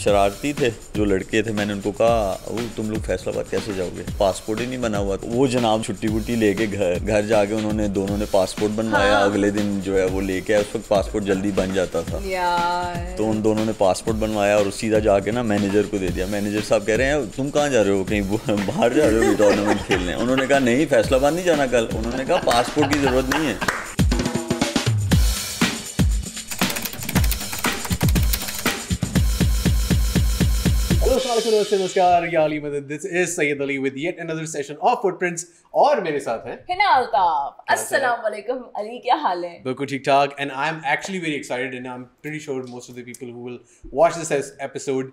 शरारती थे जो लड़के थे मैंने उनको कहा वो तुम लोग फैसलाबाद कैसे जाओगे पासपोर्ट ही नहीं बना हुआ तो वो जनाब छुट्टी वुट्टी लेके घर घर जाके उन्होंने दोनों ने पासपोर्ट बनवाया हाँ। अगले दिन जो है वो लेके आया उस वक्त पासपोर्ट जल्दी बन जाता था तो उन दोनों ने पासपोर्ट बनवाया और सीधा जाके ना मैनेजर को दे दिया मैनेजर साहब कह रहे हैं तुम कहाँ जा रहे हो कहीं बाहर जा रहे हो टूर्नामेंट खेलने उन्होंने कहा नहीं फैसलाबाद नहीं जाना कल उन्होंने कहा पासपोर्ट की ज़रूरत नहीं है नमस्कार अली मतलब और मेरे साथ हैं हिना तो अल्ताफ अस्सलाम वालेकुम अली क्या हाल है बिल्कुल ठीक ठाक and I am actually very excited and I am pretty sure most of the people who will watch this episode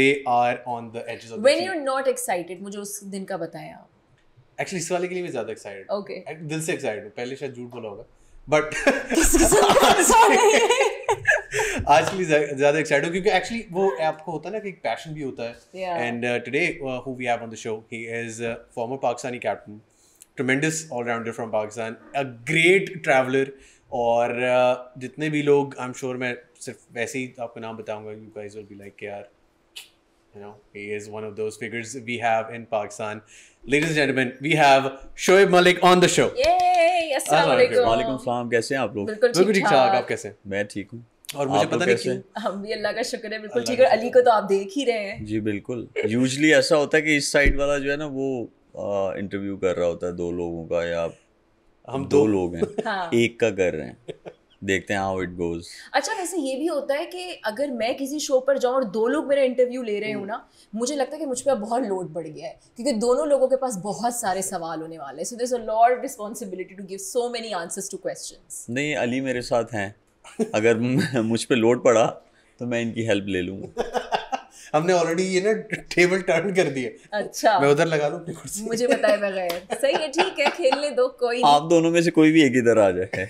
they are on the edges of when you are not excited मुझे उस दिन का actually इस वाले के लिए मैं ज्यादा एक्साइटेड ओके दिल से एक्साइटेड पहले शायद झूठ बोला होगा बट आज के लिए ज्यादा एक्साइटेड हूँ क्योंकि एक्चुअली वो आपको होता है ना कि एक पैशन भी होता है and today who we have on the show he is former Pakistani captain tremendous allrounder from Pakistan a great traveller और uh, जितने भी लोग आई एम श्योर मैं सिर्फ वैसे ही आपका नाम बताऊंगा you guys will be like यार you know he is one of those figures we have in Pakistan ladies and gentlemen we have Shoaib Malik on the show yay assalamu alaikum वालेकुम सलाम कैसे हैं आप लोग बिल्कुल ठीक ठाक आप कैसे हैं मैं ठीक हूं और मुझे पता नहीं क्यों हम भी अल्लाह का शुक्र है बिल्कुल ठीक है अली को तो आप देख ही रहे हैं जी बिल्कुल यूजली ऐसा होता है कि इस साइड वाला जो है ना वो इंटरव्यू कर रहा होता है दो लोगों का या हम दो, दो तो- लोग हैं हाँ। एक का कर रहे हैं देखते हैं हाउ इट गोज अच्छा वैसे ये भी होता है कि अगर मैं किसी शो पर जाऊं और दो लोग मेरा इंटरव्यू ले रहे हो हम्म। ना मुझे लगता है कि मुझ पर बहुत लोड बढ़ गया है क्योंकि दोनों लोगों के पास बहुत सारे सवाल होने वाले हैं so this a lot responsibility to give so many answers to question नहीं अली मेरे साथ हैं अगर मुझ पर लोड पड़ा तो मैं इनकी हेल्प ले लूंगा हमने ऑलरेडी ये ना टेबल टर्न कर दिए अच्छा मैं उधर लगा दूं कुर्सी मुझे बताए बगैर सही है ठीक है खेलने दो कोई आप दोनों में से कोई भी एक इधर आ जाए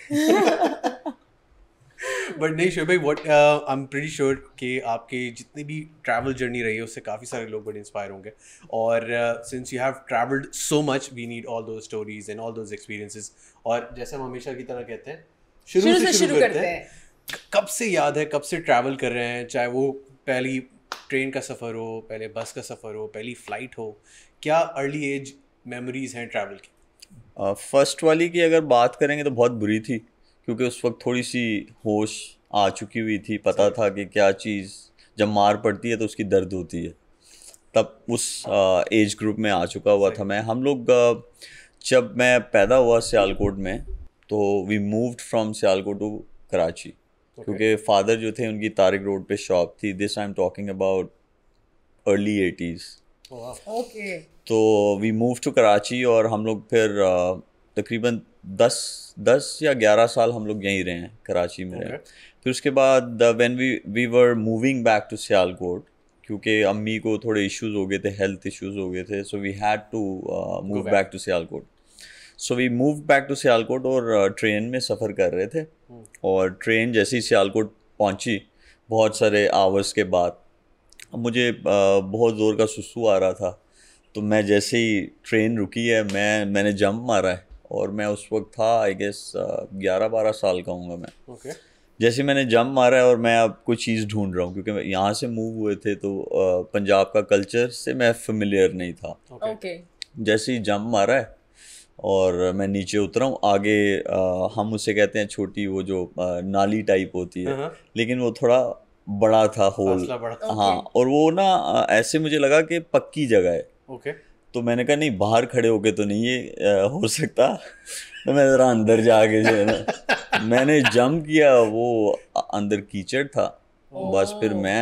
बट नहीं शोर भाई what I am pretty sure कि आपके जितने भी ट्रैवल जर्नी रही है उससे काफ़ी सारे लोग बड़े इंस्पायर होंगे और since you have travelled so much we need all those stories and all those experiences और जैसे हम हमेशा की तरह कहते हैं शुरू से शुरू करते हैं कब से याद है कब से ट्रैवल कर रहे हैं चाहे वो पहली ट्रेन का सफ़र हो पहले बस का सफ़र हो पहली फ़्लाइट हो क्या अर्ली एज मेमोरीज़ हैं ट्रैवल की फर्स्ट uh, वाली की अगर बात करेंगे तो बहुत बुरी थी क्योंकि उस वक्त थोड़ी सी होश आ चुकी हुई थी पता था कि क्या चीज़ जब मार पड़ती है तो उसकी दर्द होती है तब उस एज uh, ग्रुप में आ चुका हुआ था मैं हम लोग uh, जब मैं पैदा हुआ सियालकोट में तो we moved from Sialkot to Karachi क्योंकि फादर जो थे उनकी तारिक रोड पे शॉप थी this I am talking about early eighties okay तो वी मूव टू कराची और हम लोग फिर uh, तकरीबन दस दस या ग्यारह साल हम लोग यहीं रहे हैं कराची में रहे फिर उसके बाद when we we were moving back to Sialkot क्योंकि अम्मी को थोड़े इश्यूज हो गए थे हेल्थ इश्यूज हो गए थे so we had to move back to Sialkot so we move back to Sialkot और ट्रेन uh, में सफ़र कर रहे थे hmm. और ट्रेन जैसे ही सियालकोट पहुंची बहुत सारे आवर्स के बाद मुझे uh, बहुत ज़ोर का सुसु आ रहा था तो मैं जैसे ही ट्रेन रुकी है मैं मैंने जंप मारा है और मैं उस वक्त था आई गेस uh, ग्यारह बारह साल का हूँगा मैं okay. जैसे मैंने जंप मारा है और मैं अब कोई चीज़ ढूंढ रहा हूँ क्योंकि मैं यहाँ से मूव हुए थे तो पंजाब का कल्चर से मैं फेमिलियर नहीं था okay. जैसे ही जंप मारा है और मैं नीचे उतरा हूँ आगे आ, हम उसे कहते हैं छोटी वो जो आ, नाली टाइप होती है हाँ, हाँ। लेकिन वो थोड़ा बड़ा था होल हाँ और वो ना ऐसे मुझे लगा कि पक्की जगह है ओके तो मैंने कहा नहीं बाहर खड़े होके तो नहीं ये हो सकता तो मैं ज़रा अंदर जाके जो है ना मैंने जम किया वो अंदर कीचड़ था बस फिर मैं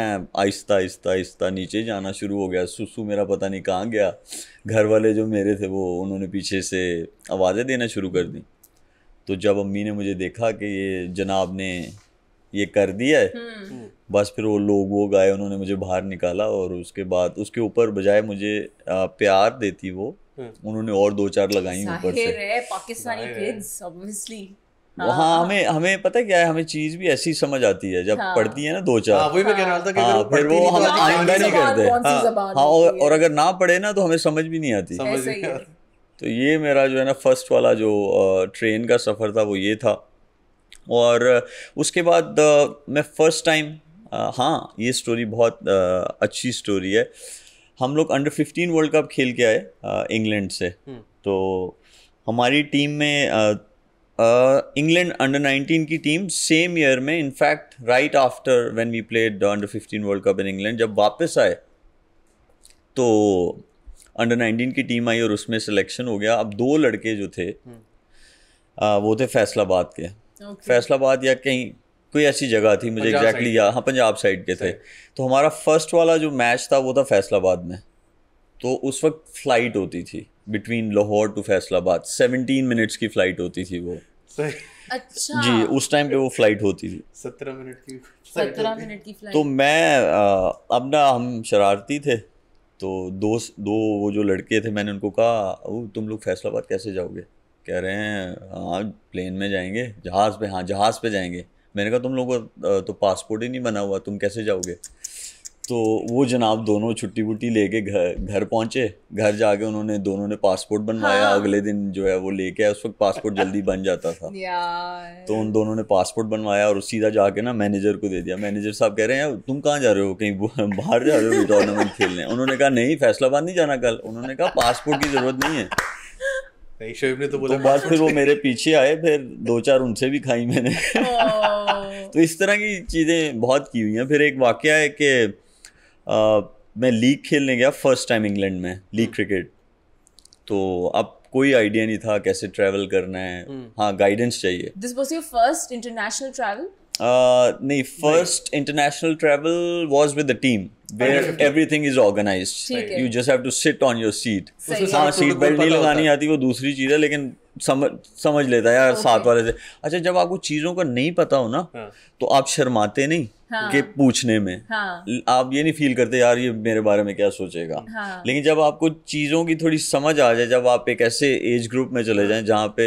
आहिस्ता आहिस्ता आहिस्ता नीचे जाना शुरू हो गया सुसु मेरा पता नहीं कहाँ गया घर वाले जो मेरे थे वो उन्होंने पीछे से आवाज़ें देना शुरू कर दी तो जब अम्मी ने मुझे देखा कि ये जनाब ने ये कर दिया है हम्म। बस फिर वो लोग वो गए उन्होंने मुझे बाहर निकाला और उसके बाद उसके ऊपर बजाय मुझे प्यार देती वो हम्म। उन्होंने और दो चार लगाई ऊपर से पाकिस्तानी किड्स ऑब्वियसली वहाँ हाँ, हाँ। हमें हमें पता क्या है हमें चीज भी ऐसी समझ आती है जब हाँ। पढ़ती है ना दो चार हाँ, वही मैं कह रहा था कि हाँ, फिर वो तो हम आइंदा नहीं करते हाँ, हाँ और, अगर ना पढ़े ना तो हमें समझ भी नहीं आती नहीं आती तो ये मेरा जो है ना फर्स्ट वाला जो ट्रेन का सफ़र था वो ये था और उसके बाद मैं फर्स्ट टाइम हाँ ये स्टोरी बहुत अच्छी स्टोरी है हम लोग अंडर फिफ्टीन वर्ल्ड कप खेल के आए इंग्लैंड से हम्म। तो हमारी टीम में इंग्लैंड अंडर 19 की टीम सेम ईयर में in fact right after when we played under 15 world cup in England जब वापस आए तो अंडर 19 की टीम आई और उसमें सिलेक्शन हो गया अब दो लड़के जो थे आ, हम्म। वो थे फैसलाबाद के okay. फैसलाबाद या कहीं कोई ऐसी जगह थी मुझे एग्जैक्टली exactly, या हाँ पंजाब साइड के थे तो हमारा फर्स्ट वाला जो मैच था वो था फैसलाबाद में तो उस वक्त फ्लाइट होती थी between Lahore to Faisalabad seventeen minutes की फ्लाइट होती थी वो अच्छा जी उस टाइम पे वो फ्लाइट होती थी सत्रह मिनट की सत्रह मिनट की फ्लाइट तो मैं आ, अब ना हम शरारती थे तो दो दो वो जो लड़के थे मैंने उनको कहा वो तुम लोग फैसलाबाद कैसे जाओगे कह रहे हैं हाँ प्लेन में जाएंगे जहाज़ पे हाँ जहाज़ पे जाएंगे मैंने कहा तुम लोगों का तो पासपोर्ट ही नहीं बना हुआ तुम कैसे जाओगे तो वो जनाब दोनों छुट्टी वुट्टी लेके घर घर पहुँचे घर जाके उन्होंने दोनों ने पासपोर्ट बनवाया हाँ। अगले दिन जो है वो लेके आया उस वक्त पासपोर्ट जल्दी बन जाता था तो उन दोनों ने पासपोर्ट बनवाया और सीधा जाके ना मैनेजर को दे दिया मैनेजर साहब कह रहे हैं तुम कहाँ जा रहे हो कहीं बाहर जा रहे हो टूर्नामेंट खेलने उन्होंने कहा नहीं फैसला नहीं जाना कल उन्होंने कहा पासपोर्ट की जरूरत नहीं है नहीं शोएब ने तो बोला तो बाद फिर वो मेरे पीछे आए फिर दो चार उनसे भी खाई मैंने तो इस तरह की चीज़ें बहुत की हुई हैं फिर एक वाक्य है कि मैं लीग खेलने गया फर्स्ट टाइम इंग्लैंड में लीग हम्म। क्रिकेट तो अब कोई आइडिया नहीं था कैसे ट्रैवल करना है हम्म। हाँ गाइडेंस चाहिए this was your first international travel नहीं first international travel was with the team where everything is organise you just have to sit on your seat हाँ सीट बेल्ट तो नहीं लगानी आती वो दूसरी चीज है लेकिन समझ समझ लेता है यार okay. साथ वाले से अच्छा जब आपको चीजों का नहीं पता हो ना हाँ. तो आप शर्माते नहीं हाँ. के पूछने में हाँ. आप ये नहीं फील करते यार ये मेरे बारे में क्या सोचेगा हाँ. लेकिन जब आपको चीज़ों की थोड़ी समझ आ जाए जब आप एक ऐसे एज ग्रुप में चले हाँ. जाएं जहाँ पे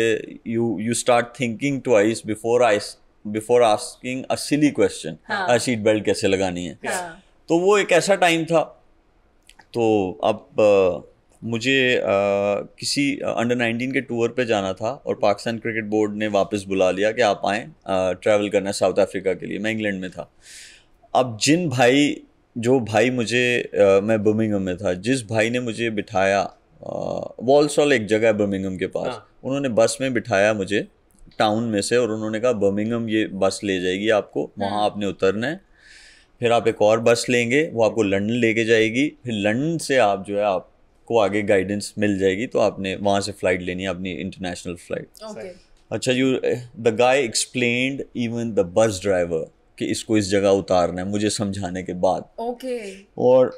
you you start thinking ice before I before asking a silly question seat belt कैसे लगानी है हाँ. तो वो एक ऐसा टाइम था तो अब आ, मुझे आ, किसी अंडर नाइनटीन के टूर पे जाना था और पाकिस्तान क्रिकेट बोर्ड ने वापस बुला लिया कि आप आएँ ट्रैवल करना साउथ अफ्रीका के लिए मैं इंग्लैंड में था अब जिन भाई जो भाई मुझे आ, मैं बर्मिंगम में था जिस भाई ने मुझे बिठाया वॉल्सॉल एक जगह है बर्मिंगम के पास हाँ। उन्होंने बस में बिठाया मुझे टाउन में से और उन्होंने कहा बर्मिंगम ये बस ले जाएगी आपको वहाँ हाँ। आपने उतरना है फिर आप एक और बस लेंगे वो आपको लंदन लेके जाएगी फिर लंदन से आप जो है आपको आगे गाइडेंस मिल जाएगी तो आपने वहाँ से फ़्लाइट लेनी है अपनी इंटरनेशनल फ़्लाइट अच्छा you the guy explain even the bus driver कि इसको इस जगह उतारना है मुझे समझाने के बाद ओके okay. और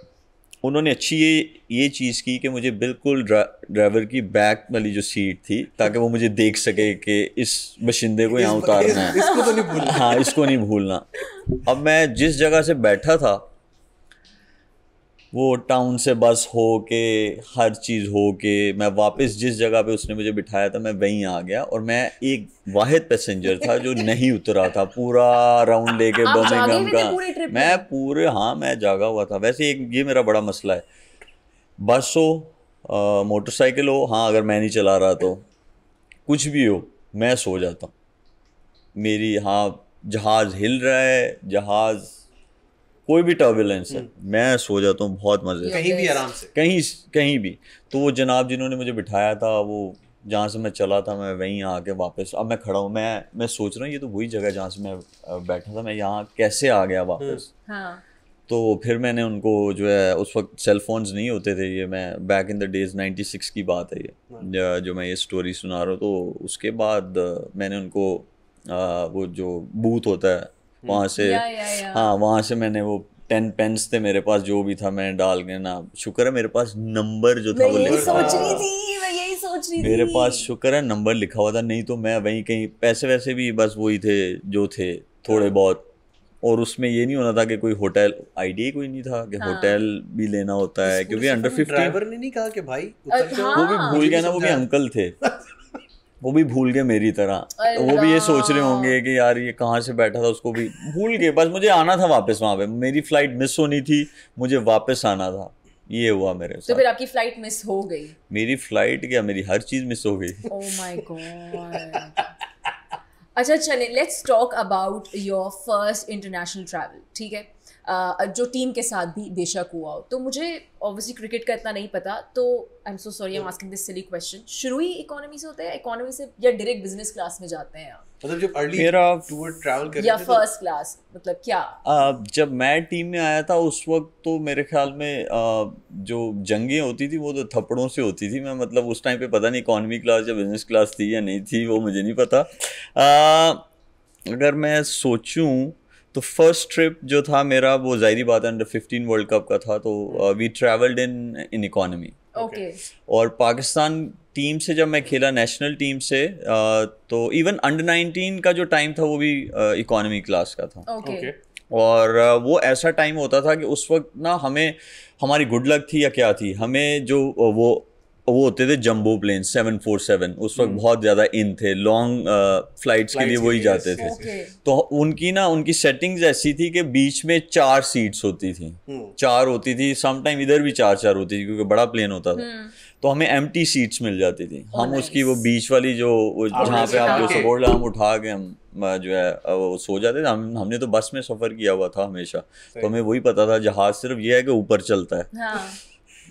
उन्होंने अच्छी ये ये चीज़ की कि मुझे बिल्कुल ड्राइवर की बैक वाली जो सीट थी ताकि वो मुझे देख सके कि इस बशिंदे को यहाँ उतारना है इसको तो नहीं भूलना हाँ इसको नहीं भूलना अब मैं जिस जगह से बैठा था वो टाउन से बस हो के हर चीज़ हो के मैं वापस जिस जगह पे उसने मुझे बिठाया था मैं वहीं आ गया और मैं एक वाहिद पैसेंजर था जो नहीं उतरा था पूरा राउंड लेके बर्मिंगम का मैं पूरे हाँ मैं जागा हुआ था वैसे एक ये मेरा बड़ा मसला है बस हो मोटरसाइकिल हो हाँ अगर मैं नहीं चला रहा तो कुछ भी हो मैं सो जाता हूँ मेरी हाँ जहाज़ हिल रहा है जहाज़ कोई भी टर्बुलेंस है हम्म। मैं सो जाता हूँ बहुत मजे कहीं भी आराम से कहीं कहीं भी तो वो जनाब जिन्होंने मुझे बिठाया था वो जहाँ से मैं चला था मैं वहीं आके वापस अब मैं खड़ा हूँ मैं मैं सोच रहा हूँ ये तो वही जगह जहाँ से मैं बैठा था मैं यहाँ कैसे आ गया हम्म। वापस हाँ। तो फिर मैंने उनको जो है उस वक्त सेल फोन्स नहीं होते थे ये मैं बैक इन द डेज 96 की बात है ये हाँ। जो मैं ये स्टोरी सुना रहा हूँ तो उसके बाद मैंने उनको आ, वो जो बूथ होता है वहाँ hmm. से हाँ वहाँ से मैंने वो टेन पेन्स थे मेरे पास जो भी था मैंने डाल के ना शुक्र है मेरे पास नंबर जो था वो लिखा मेरे पास शुक्र है नंबर लिखा हुआ था नहीं तो मैं वहीं कहीं पैसे वैसे भी बस वही थे जो थे थोड़े हाँ। बहुत और उसमें ये नहीं होना था कि कोई होटल आइडिया कोई नहीं था कि हाँ। होटल भी लेना होता है क्योंकि अंडर फिफ्टी ड्राइवर ने नहीं कहा कि भाई हाँ। वो भी भूल गया ना वो भी अंकल थे वो भी भूल गए मेरी तरह तो वो भी ये सोच रहे होंगे कि यार ये कहाँ से बैठा था उसको भी भूल गए बस मुझे आना था वापस वहाँ पे मेरी फ्लाइट मिस होनी थी मुझे वापस आना था ये हुआ मेरे तो फिर आपकी फ्लाइट मिस हो गई मेरी फ्लाइट क्या मेरी हर चीज मिस हो गई ओह माय गॉड अच्छा चले let's talk about your first international travel ठीक है जो टीम के साथ भी बेशक हुआ हो तो मुझे ऑब्वियसली क्रिकेट का इतना नहीं पता तो I am so sorry I am asking this silly question शुरू ही इकोनॉमी से होता है इकोनॉमी से या डायरेक्ट बिजनेस क्लास में जाते हैं आप मतलब जब अर्ली टूर ट्रैवल कर या फर्स्ट क्लास तो मतलब क्या uh, जब मैं टीम में आया था उस वक्त तो मेरे ख्याल में uh, जो जंगें होती थी वो तो थप्पड़ों से होती थी मैं मतलब उस टाइम पे पता नहीं इकोनॉमी क्लास या बिजनेस क्लास थी या नहीं थी वो मुझे नहीं पता अगर मैं सोचूं तो फर्स्ट ट्रिप जो था मेरा वो जाहिर बात है अंडर फिफ्टीन वर्ल्ड कप का था तो we travelled in in economy और पाकिस्तान टीम से जब मैं खेला नेशनल टीम से uh, तो इवन अंडर नाइनटीन का जो टाइम था वो भी इकोनॉमी uh, क्लास का था ओके okay. okay. और uh, वो ऐसा टाइम होता था कि उस वक्त ना हमें हमारी गुड लक थी या क्या थी हमें जो uh, वो वो होते थे jumbo plane seven four seven उस वक्त हम्म। बहुत ज़्यादा इन थे लॉन्ग फ्लाइट्स के लिए वही जाते थे तो उनकी ना उनकी सेटिंग्स ऐसी थी कि बीच में चार सीट्स होती थी हम्म। चार होती थी समटाइम इधर भी चार चार होती थी क्योंकि बड़ा प्लेन होता था हम्म। तो हमें एम सीट्स मिल जाती थी हम oh, उसकी वो बीच वाली जो जहाँ पे आप जो सपोर्ट हम उठा के हम जो है वो सो जाते थे हम हमने तो बस में सफ़र किया हुआ था हमेशा तो हमें वही पता था जहाज़ सिर्फ ये है कि ऊपर चलता है हाँ।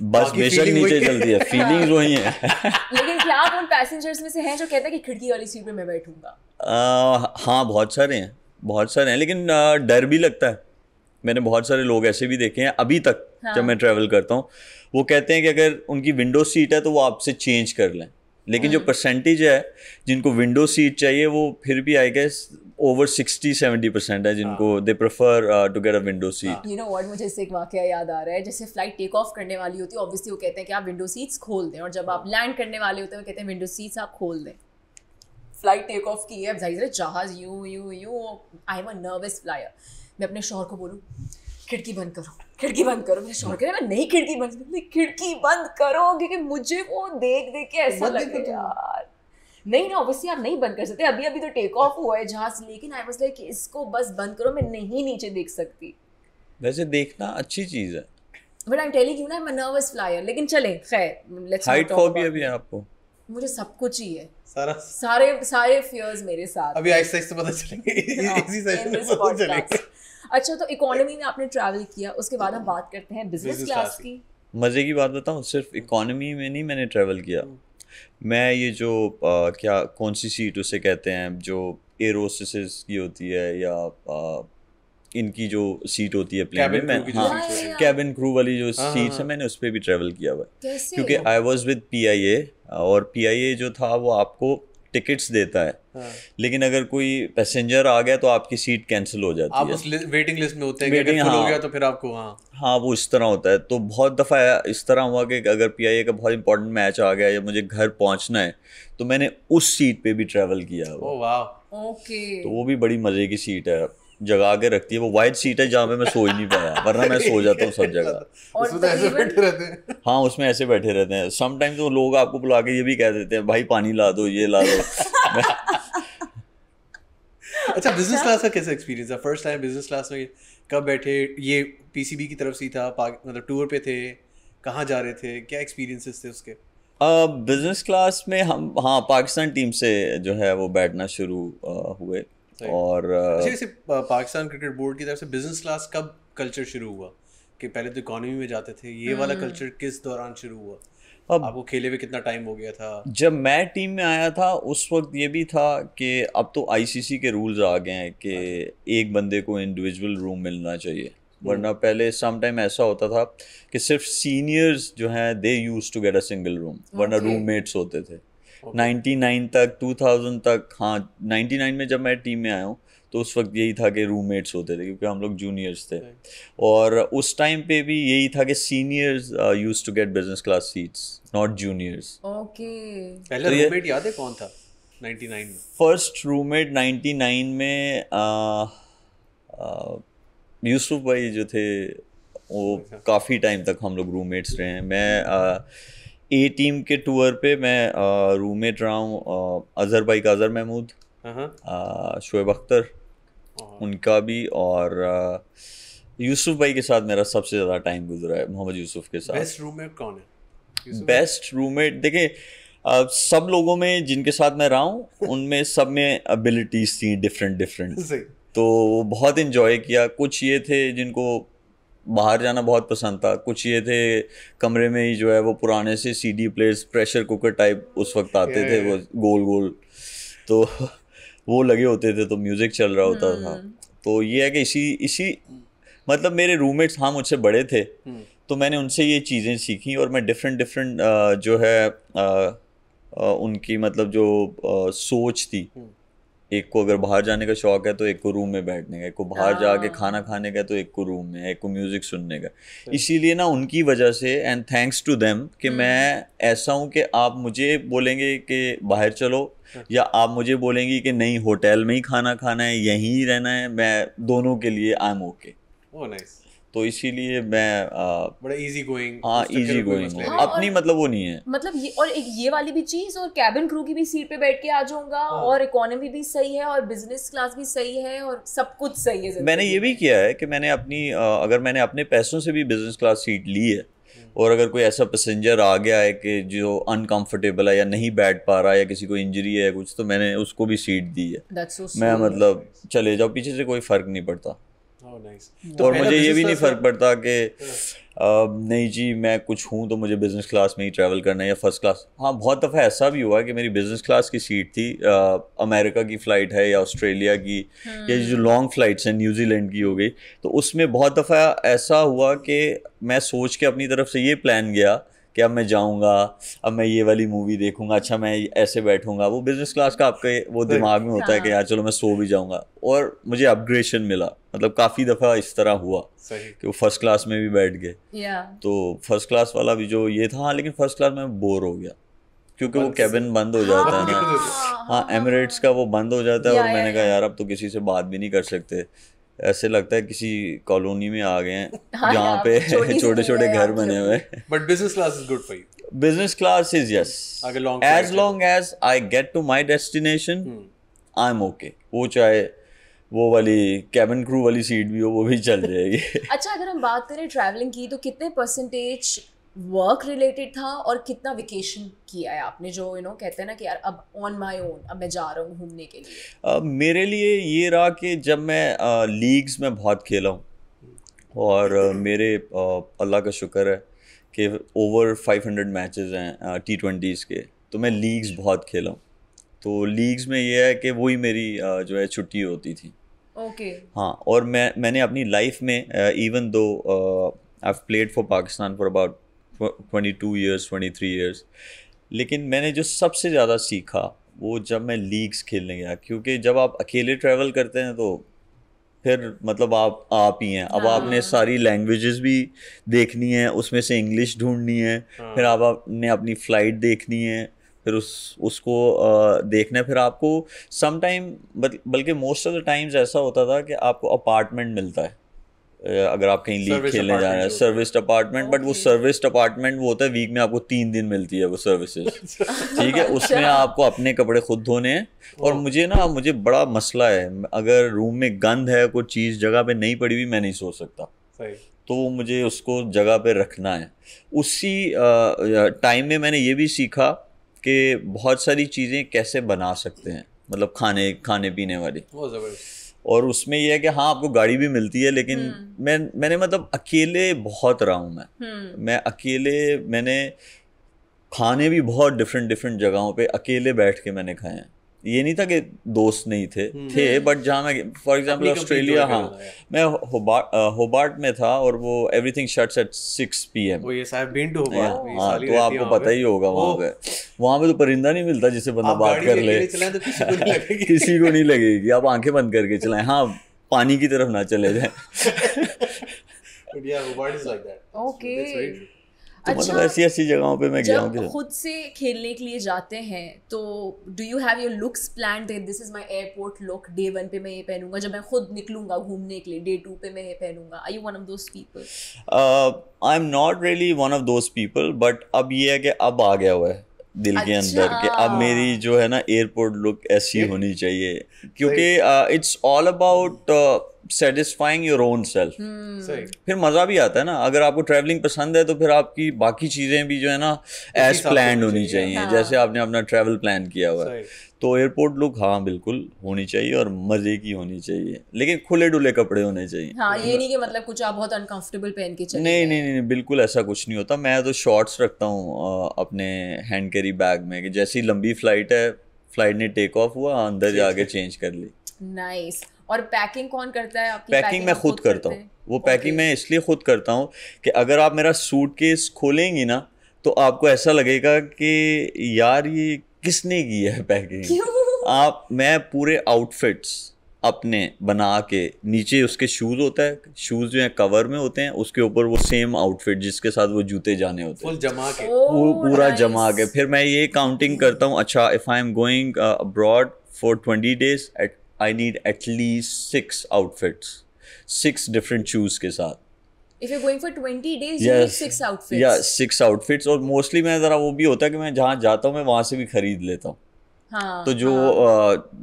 बस बेशक नीचे चलती है फीलिंग्स हाँ। वही है लेकिन क्या आप उन पैसेंजर्स में से हैं जो कहते हैं कि खिड़की वाली सीट पे मैं बैठूंगा हाँ बहुत सारे हैं बहुत सारे हैं लेकिन डर भी लगता है मैंने बहुत सारे लोग ऐसे भी देखे हैं अभी तक हाँ। जब मैं ट्रेवल करता हूँ वो कहते हैं कि अगर उनकी विंडो सीट है तो वो आपसे चेंज कर लें लेकिन जो परसेंटेज हाँ। है जिनको विंडो सीट चाहिए वो फिर भी I guess over sixty seventy percent है जिनको they prefer to get a window seat you know what मुझे इससे एक वाकया याद आ रहा है जैसे फ्लाइट टेक ऑफ करने वाली होती है ऑब्वियसली वो कहते हैं कि आप विंडो सीट्स खोल दें और जब आप लैंड हाँ। करने वाले होते हैं वो कहते हैं विंडो सीट्स आप खोल दें फ्लाइट टेक ऑफ की है जाहिर है जहाज you you you I am a nervous flyer मैं अपने शोहर को बोलूँ खिड़की बंद करो खिड़की बंद करो मेरे शौक है नहीं खिड़की बंद खिड़की बंद करो क्योंकि मुझे वो देख देख के ऐसा लग लगे यार नहीं ना ऑब्वियसली आप नहीं बंद कर सकते अभी अभी तो टेक ऑफ हुआ है जहाँ से लेकिन आई वॉज लाइक इसको बस बंद करो मैं नहीं नीचे देख सकती वैसे देखना अच्छी चीज़ है but I am telling you ना आई एम नर्वस फ्लायर लेकिन चले खैर लेट्स हाइट फोबिया भी है आपको मुझे सब कुछ ही है सारा सारे सारे फियर्स मेरे साथ अभी आहिस्ता से पता चलेंगे हाँ, इसी सेशन में पता चलेंगे अच्छा तो इकोनॉमी में आपने ट्रैवल किया उसके बाद हम बात करते हैं बिजनेस क्लास की मजे की बात बताऊं सिर्फ इकोनॉमी में नहीं मैंने ट्रैवल किया हम्म। मैं ये जो आ, क्या कौन सी सीट उसे कहते हैं जो एरोसिस की होती है या आ, इनकी जो सीट होती है प्लेन में हाँ कैबिन क्रू वाली जो सीट हाँ, हाँ, है हाँ। मैंने उस पर भी ट्रेवल किया हुआ क्योंकि I was with P I A और पी आई ए जो था वो आपको टिकट्स देता है हाँ। लेकिन अगर कोई पैसेंजर आ गया तो आपकी सीट कैंसिल हो जाती आप है आप उस वेटिंग लिस्ट में होते हैं अगर हाँ, हो गया तो फिर आपको हाँ हाँ वो इस तरह होता है तो बहुत दफ़ा इस तरह हुआ कि अगर पी का बहुत इंपॉर्टेंट मैच आ गया या मुझे घर पहुंचना है तो मैंने उस सीट पे भी ट्रैवल किया ओके oh, तो वो भी बड़ी मज़े की सीट है जगा के रखती है वो वाइट सीट है जहाँ पे मैं सो ही नहीं पाया वरना मैं सो जाता हूँ सब जगह तो ऐसे बैठे रहते हैं हाँ उसमें ऐसे बैठे रहते हैं समटाइम्स वो तो लोग आपको बुला के ये भी कह देते हैं भाई पानी ला दो ये ला दो अच्छा बिजनेस क्लास अच्छा। का कैसा एक्सपीरियंस था फर्स्ट टाइम बिजनेस क्लास में कब बैठे ये पीसीबी की तरफ से था मतलब टूर पे थे कहाँ जा रहे थे क्या एक्सपीरियंसेस थे उसके बिजनेस uh, क्लास में हम हाँ पाकिस्तान टीम से जो है वो बैठना शुरू uh, हुए और अच्छा, जैसे पाकिस्तान क्रिकेट बोर्ड की तरफ से बिजनेस क्लास कब कल्चर शुरू हुआ कि पहले तो इकोनॉमी में जाते थे ये वाला कल्चर हम्म। किस दौरान शुरू हुआ अब आपको खेले हुए कितना टाइम हो गया था जब मैं टीम में आया था उस वक्त ये भी था कि अब तो आईसीसी के रूल्स आ गए हैं कि अच्छा। एक बंदे को इंडिविजुअल रूम मिलना चाहिए हम्म। वरना पहले सम टाइम ऐसा होता था कि सिर्फ सीनियर्स जो हैं they used to get a single room वरना रूममेट्स होते थे नाइन्टी तक टू थाउजेंड तक हाँ नाइन्टी नाइन में जब मैं टीम में आया हूँ तो उस वक्त यही था कि रूममेट्स होते थे क्योंकि हम लोग जूनियर्स थे और उस टाइम पे भी यही था कि seniors used to get business class seats not juniors okay पहला रूममेट याद है कौन था 99 में फर्स्ट रूममेट 99 में यूसुफ uh, uh, भाई जो थे वो अच्छा। काफ़ी टाइम तक हम लोग रूममेट्स रहे हैं मैं आ, uh, ए टीम के टूर पे मैं रूममेट रहा हूँ अजहर भाई का अजहर महमूद शुएब अख्तर उनका भी और यूसुफ भाई के साथ मेरा सबसे ज़्यादा टाइम गुजरा है मोहम्मद यूसुफ के साथ बेस्ट रूममेट कौन है बेस्ट रूममेट देखिए सब लोगों में जिनके साथ मैं रहा हूँ उनमें सब में अबिलिटीज थी डिफरेंट डिफरेंट तो बहुत इन्जॉय किया कुछ ये थे जिनको बाहर जाना बहुत पसंद था कुछ ये थे कमरे में ही जो है वो पुराने से CD players pressure cooker type उस वक्त आते थे वो गोल गोल तो वो लगे होते थे तो म्यूज़िक चल रहा होता था hmm. तो ये है कि इसी इसी मतलब मेरे रूममेट्स हाँ मुझसे बड़े थे hmm. तो मैंने उनसे ये चीज़ें सीखी और मैं डिफरेंट डिफरेंट जो है आ, आ, उनकी मतलब जो आ, सोच थी hmm. एक को अगर बाहर जाने का शौक है तो एक को रूम में बैठने का एक को बाहर हाँ। जाके खाना खाने का तो एक को रूम में एक को म्यूजिक सुनने का इसीलिए ना उनकी वजह से एंड थैंक्स टू देम कि हम्म। मैं ऐसा हूँ कि आप मुझे बोलेंगे कि बाहर चलो हाँ। या आप मुझे बोलेंगी कि नहीं होटल में ही खाना खाना है यहीं रहना है मैं दोनों के लिए आई एम ओके तो इसीलिए मैं बड़ा इजी गोइंग हाँ इजी गोइंग अपनी मतलब वो नहीं है मतलब ये और एक ये वाली भी चीज और कैबिन क्रू की भी सीट पे बैठ के आ जाऊंगा हाँ। और इकोनॉमी भी सही है और बिजनेस क्लास भी सही है और सब कुछ सही है मैंने ये भी किया है कि मैंने अपनी अगर मैंने अपने पैसों से भी बिजनेस क्लास सीट ली है हम्म। और अगर कोई ऐसा पैसेंजर आ गया है कि जो अनकंफर्टेबल है या नहीं बैठ पा रहा है या किसी को इंजरी है कुछ तो मैंने उसको भी सीट दी है so मैं मतलब चले जाओ पीछे से कोई फ़र्क नहीं पड़ता तो और मुझे ये भी नहीं फ़र्क पड़ता कि हाँ। नहीं जी मैं कुछ हूँ तो मुझे बिज़नेस क्लास में ही ट्रैवल करना है या फर्स्ट क्लास हाँ बहुत दफ़ा ऐसा भी हुआ कि मेरी बिज़नेस क्लास की सीट थी अमेरिका की फ़्लाइट है या ऑस्ट्रेलिया की या जो लॉन्ग हम्म। फ़्लाइट्स हैं न्यूजीलैंड की हो गई तो उसमें बहुत दफ़ा ऐसा हुआ कि मैं सोच के अपनी तरफ से ये प्लान गया कि अब मैं जाऊँगा अब मैं ये वाली मूवी देखूंगा अच्छा मैं ऐसे बैठूंगा वो बिजनेस क्लास का आपके वो दिमाग में होता है कि हाँ। यार चलो मैं सो भी जाऊंगा और मुझे अपग्रेडेशन मिला मतलब काफ़ी दफ़ा इस तरह हुआ कि वो फर्स्ट क्लास में भी बैठ गए तो फर्स्ट क्लास वाला भी जो ये था हाँ, लेकिन फर्स्ट क्लास में बोर हो गया क्योंकि वो कैबिन बंद हो हाँ, जाता है ना हाँ एमिरेट्स का वो बंद हो जाता है और मैंने कहा यार अब तो किसी से बात भी नहीं कर सकते ऐसे लगता है किसी कॉलोनी में आ गए हैं हाँ, जहाँ हाँ, पे छोटे छोटे घर बने हुए but business class is good for you business class is yes as long as I get to my destination I am okay वो चाहे वो वाली कैबिन क्रू वाली सीट भी हो वो भी चल जाएगी अच्छा अगर हम बात करें ट्रैवलिंग की तो कितने परसेंटेज वर्क रिलेटेड था और कितना वेकेशन किया है आपने जो यू you नो know, कहते हैं ना कि यार अब ऑन माय ओन अब मैं जा रहा हूँ घूमने के लिए uh, मेरे लिए ये रहा कि जब मैं uh, लीग्स में बहुत खेला हूँ और uh, मेरे uh, अल्लाह का शुक्र है कि ओवर 500 मैचेस हैं टी uh, ट्वेंटीज़ के तो मैं लीग्स बहुत खेला हूँ तो लीग्स में ये है कि वही मेरी uh, जो है छुट्टी होती थी ओके okay. हाँ और मैं मैंने अपनी लाइफ में even though I played for Pakistan for about twenty two years twenty three years लेकिन मैंने जो सबसे ज़्यादा सीखा वो जब मैं लीग्स खेलने गया क्योंकि जब आप अकेले ट्रैवल करते हैं तो फिर मतलब आप आप ही हैं अब हाँ। आपने सारी लैंग्वेजेस भी देखनी है उसमें से इंग्लिश ढूंढनी है हाँ। फिर आप आपने अपनी फ़्लाइट देखनी है फिर उस उसको देखना है फिर आपको सम टाइम बल्कि मोस्ट ऑफ द टाइम्स ऐसा होता था कि आपको अपार्टमेंट मिलता है अगर आप कहीं लीग खेलने जा रहे हैं सर्विस डिपार्टमेंट बट वो सर्विस डिपार्टमेंट वो होता है वीक में आपको तीन दिन मिलती है वो सर्विसेज अच्छा। ठीक है उसमें अच्छा। आपको अपने कपड़े खुद धोने हैं oh. और मुझे ना मुझे बड़ा मसला है अगर रूम में गंद है कोई चीज़ जगह पे नहीं पड़ी हुई मैं नहीं सो सकता तो मुझे उसको जगह पे रखना है उसी टाइम में मैंने ये भी सीखा कि बहुत सारी चीज़ें कैसे बना सकते हैं मतलब खाने खाने पीने वाली बहुत ज़बरदस्त और उसमें यह है कि हाँ आपको गाड़ी भी मिलती है लेकिन हम्म। मैं मैंने मतलब अकेले बहुत रहा हूँ मैं हम्म। मैं अकेले मैंने खाने भी बहुत डिफरेंट डिफरेंट जगहों पे अकेले बैठ के मैंने खाए हैं ये नहीं था कि दोस्त नहीं थे हम्म। थे बट हम्म। जहाँ मैं फॉर एग्जाम्पल ऑस्ट्रेलिया हाँ मैं होबार्ट में था और वो everything shirt at six P M हाँ तो आपको पता ही होगा वहाँ पे वहाँ पे तो परिंदा नहीं मिलता जिसे बंदा बात कर ले तो किसी को नहीं लगेगी आप आंखें बंद करके चलाएं हाँ पानी की तरफ ना चले जाए तो अच्छा, मतलब ऐसी ऐसी जगहों पे मैं गया हूँ खुद से खेलने के लिए जाते हैं तो do you have your looks plan this is my airport look day one पे मैं ये पहनूंगा जब मैं खुद निकलूंगा घूमने के लिए डे टू पे मैं ये पहनूंगा I you one of those people I am not really one of those people but अब ये है कि अब आ गया हुआ है दिल अच्छा। के अंदर कि अब मेरी जो है ना एयरपोर्ट लुक ऐसी होनी चाहिए क्योंकि it's all about satisfying your own self फिर मज़ा भी आता है ना अगर आपको ट्रैवलिंग पसंद है तो फिर आपकी बाकी चीज़ें भी जो है ना एज प्लान होनी चाहिए हाँ। जैसे आपने अपना ट्रैवल प्लान किया हुआ है तो एयरपोर्ट लुक हाँ बिल्कुल होनी चाहिए और मजे की होनी चाहिए लेकिन खुले डुले कपड़े होने चाहिए हाँ ये नहीं कि मतलब कुछ आप बहुत अनकंफर्टेबल पहन के चले नहीं नहीं नहीं बिल्कुल ऐसा कुछ नहीं होता मैं तो शॉर्ट्स रखता हूँ अपने हैंड कैरी बैग में कि जैसी लंबी फ्लाइट है फ्लाइट ने टेक ऑफ हुआ अंदर जाके चेंज कर ली नाइस nice. और पैकिंग कौन करता है आपकी पैकिंग मैं खुद करता हूँ वो पैकिंग मैं इसलिए खुद करता हूँ कि अगर आप मेरा सूट केस खोलेंगी ना तो आपको ऐसा लगेगा कि यार ये किसने की है पैकिंग आप मैं पूरे आउटफिट्स अपने बना के नीचे उसके शूज़ होता है शूज़ जो है कवर में होते हैं उसके ऊपर वो सेम आउटफिट जिसके साथ वो जूते जाने होते हैं जमा के वो oh, पूरा जमा के फिर मैं ये काउंटिंग करता हूँ अच्छा if I am going abroad for twenty days at I need at least six outfit six different shoes के साथ If you're going for 20 days, yes. you need six outfits. Yeah, six outfits. और mostly मैं ज़रा वो भी होता है कि मैं जहाँ जाता हूँ मैं वहाँ से भी खरीद लेता हूँ हाँ, तो जो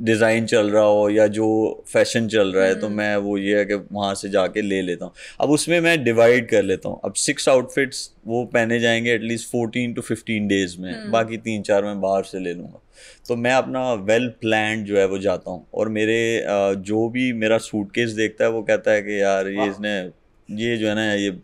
डिज़ाइन हाँ. चल रहा हो या जो फैशन चल रहा है तो हम्म. मैं वो ये है कि वहाँ से जाके ले लेता हूँ अब उसमें मैं डिवाइड कर लेता हूँ अब सिक्स आउटफिट्स वो पहने जाएंगे at least fourteen to fifteen days में हम्म. बाकी तीन चार मैं बाहर से ले लूँगा तो मैं अपना वेल प्लान जो है वो जाता हूँ और मेरे जो भी मेरा सूटकेस देखता है वो कहता है कि यार ये इसने ये जो है ना ये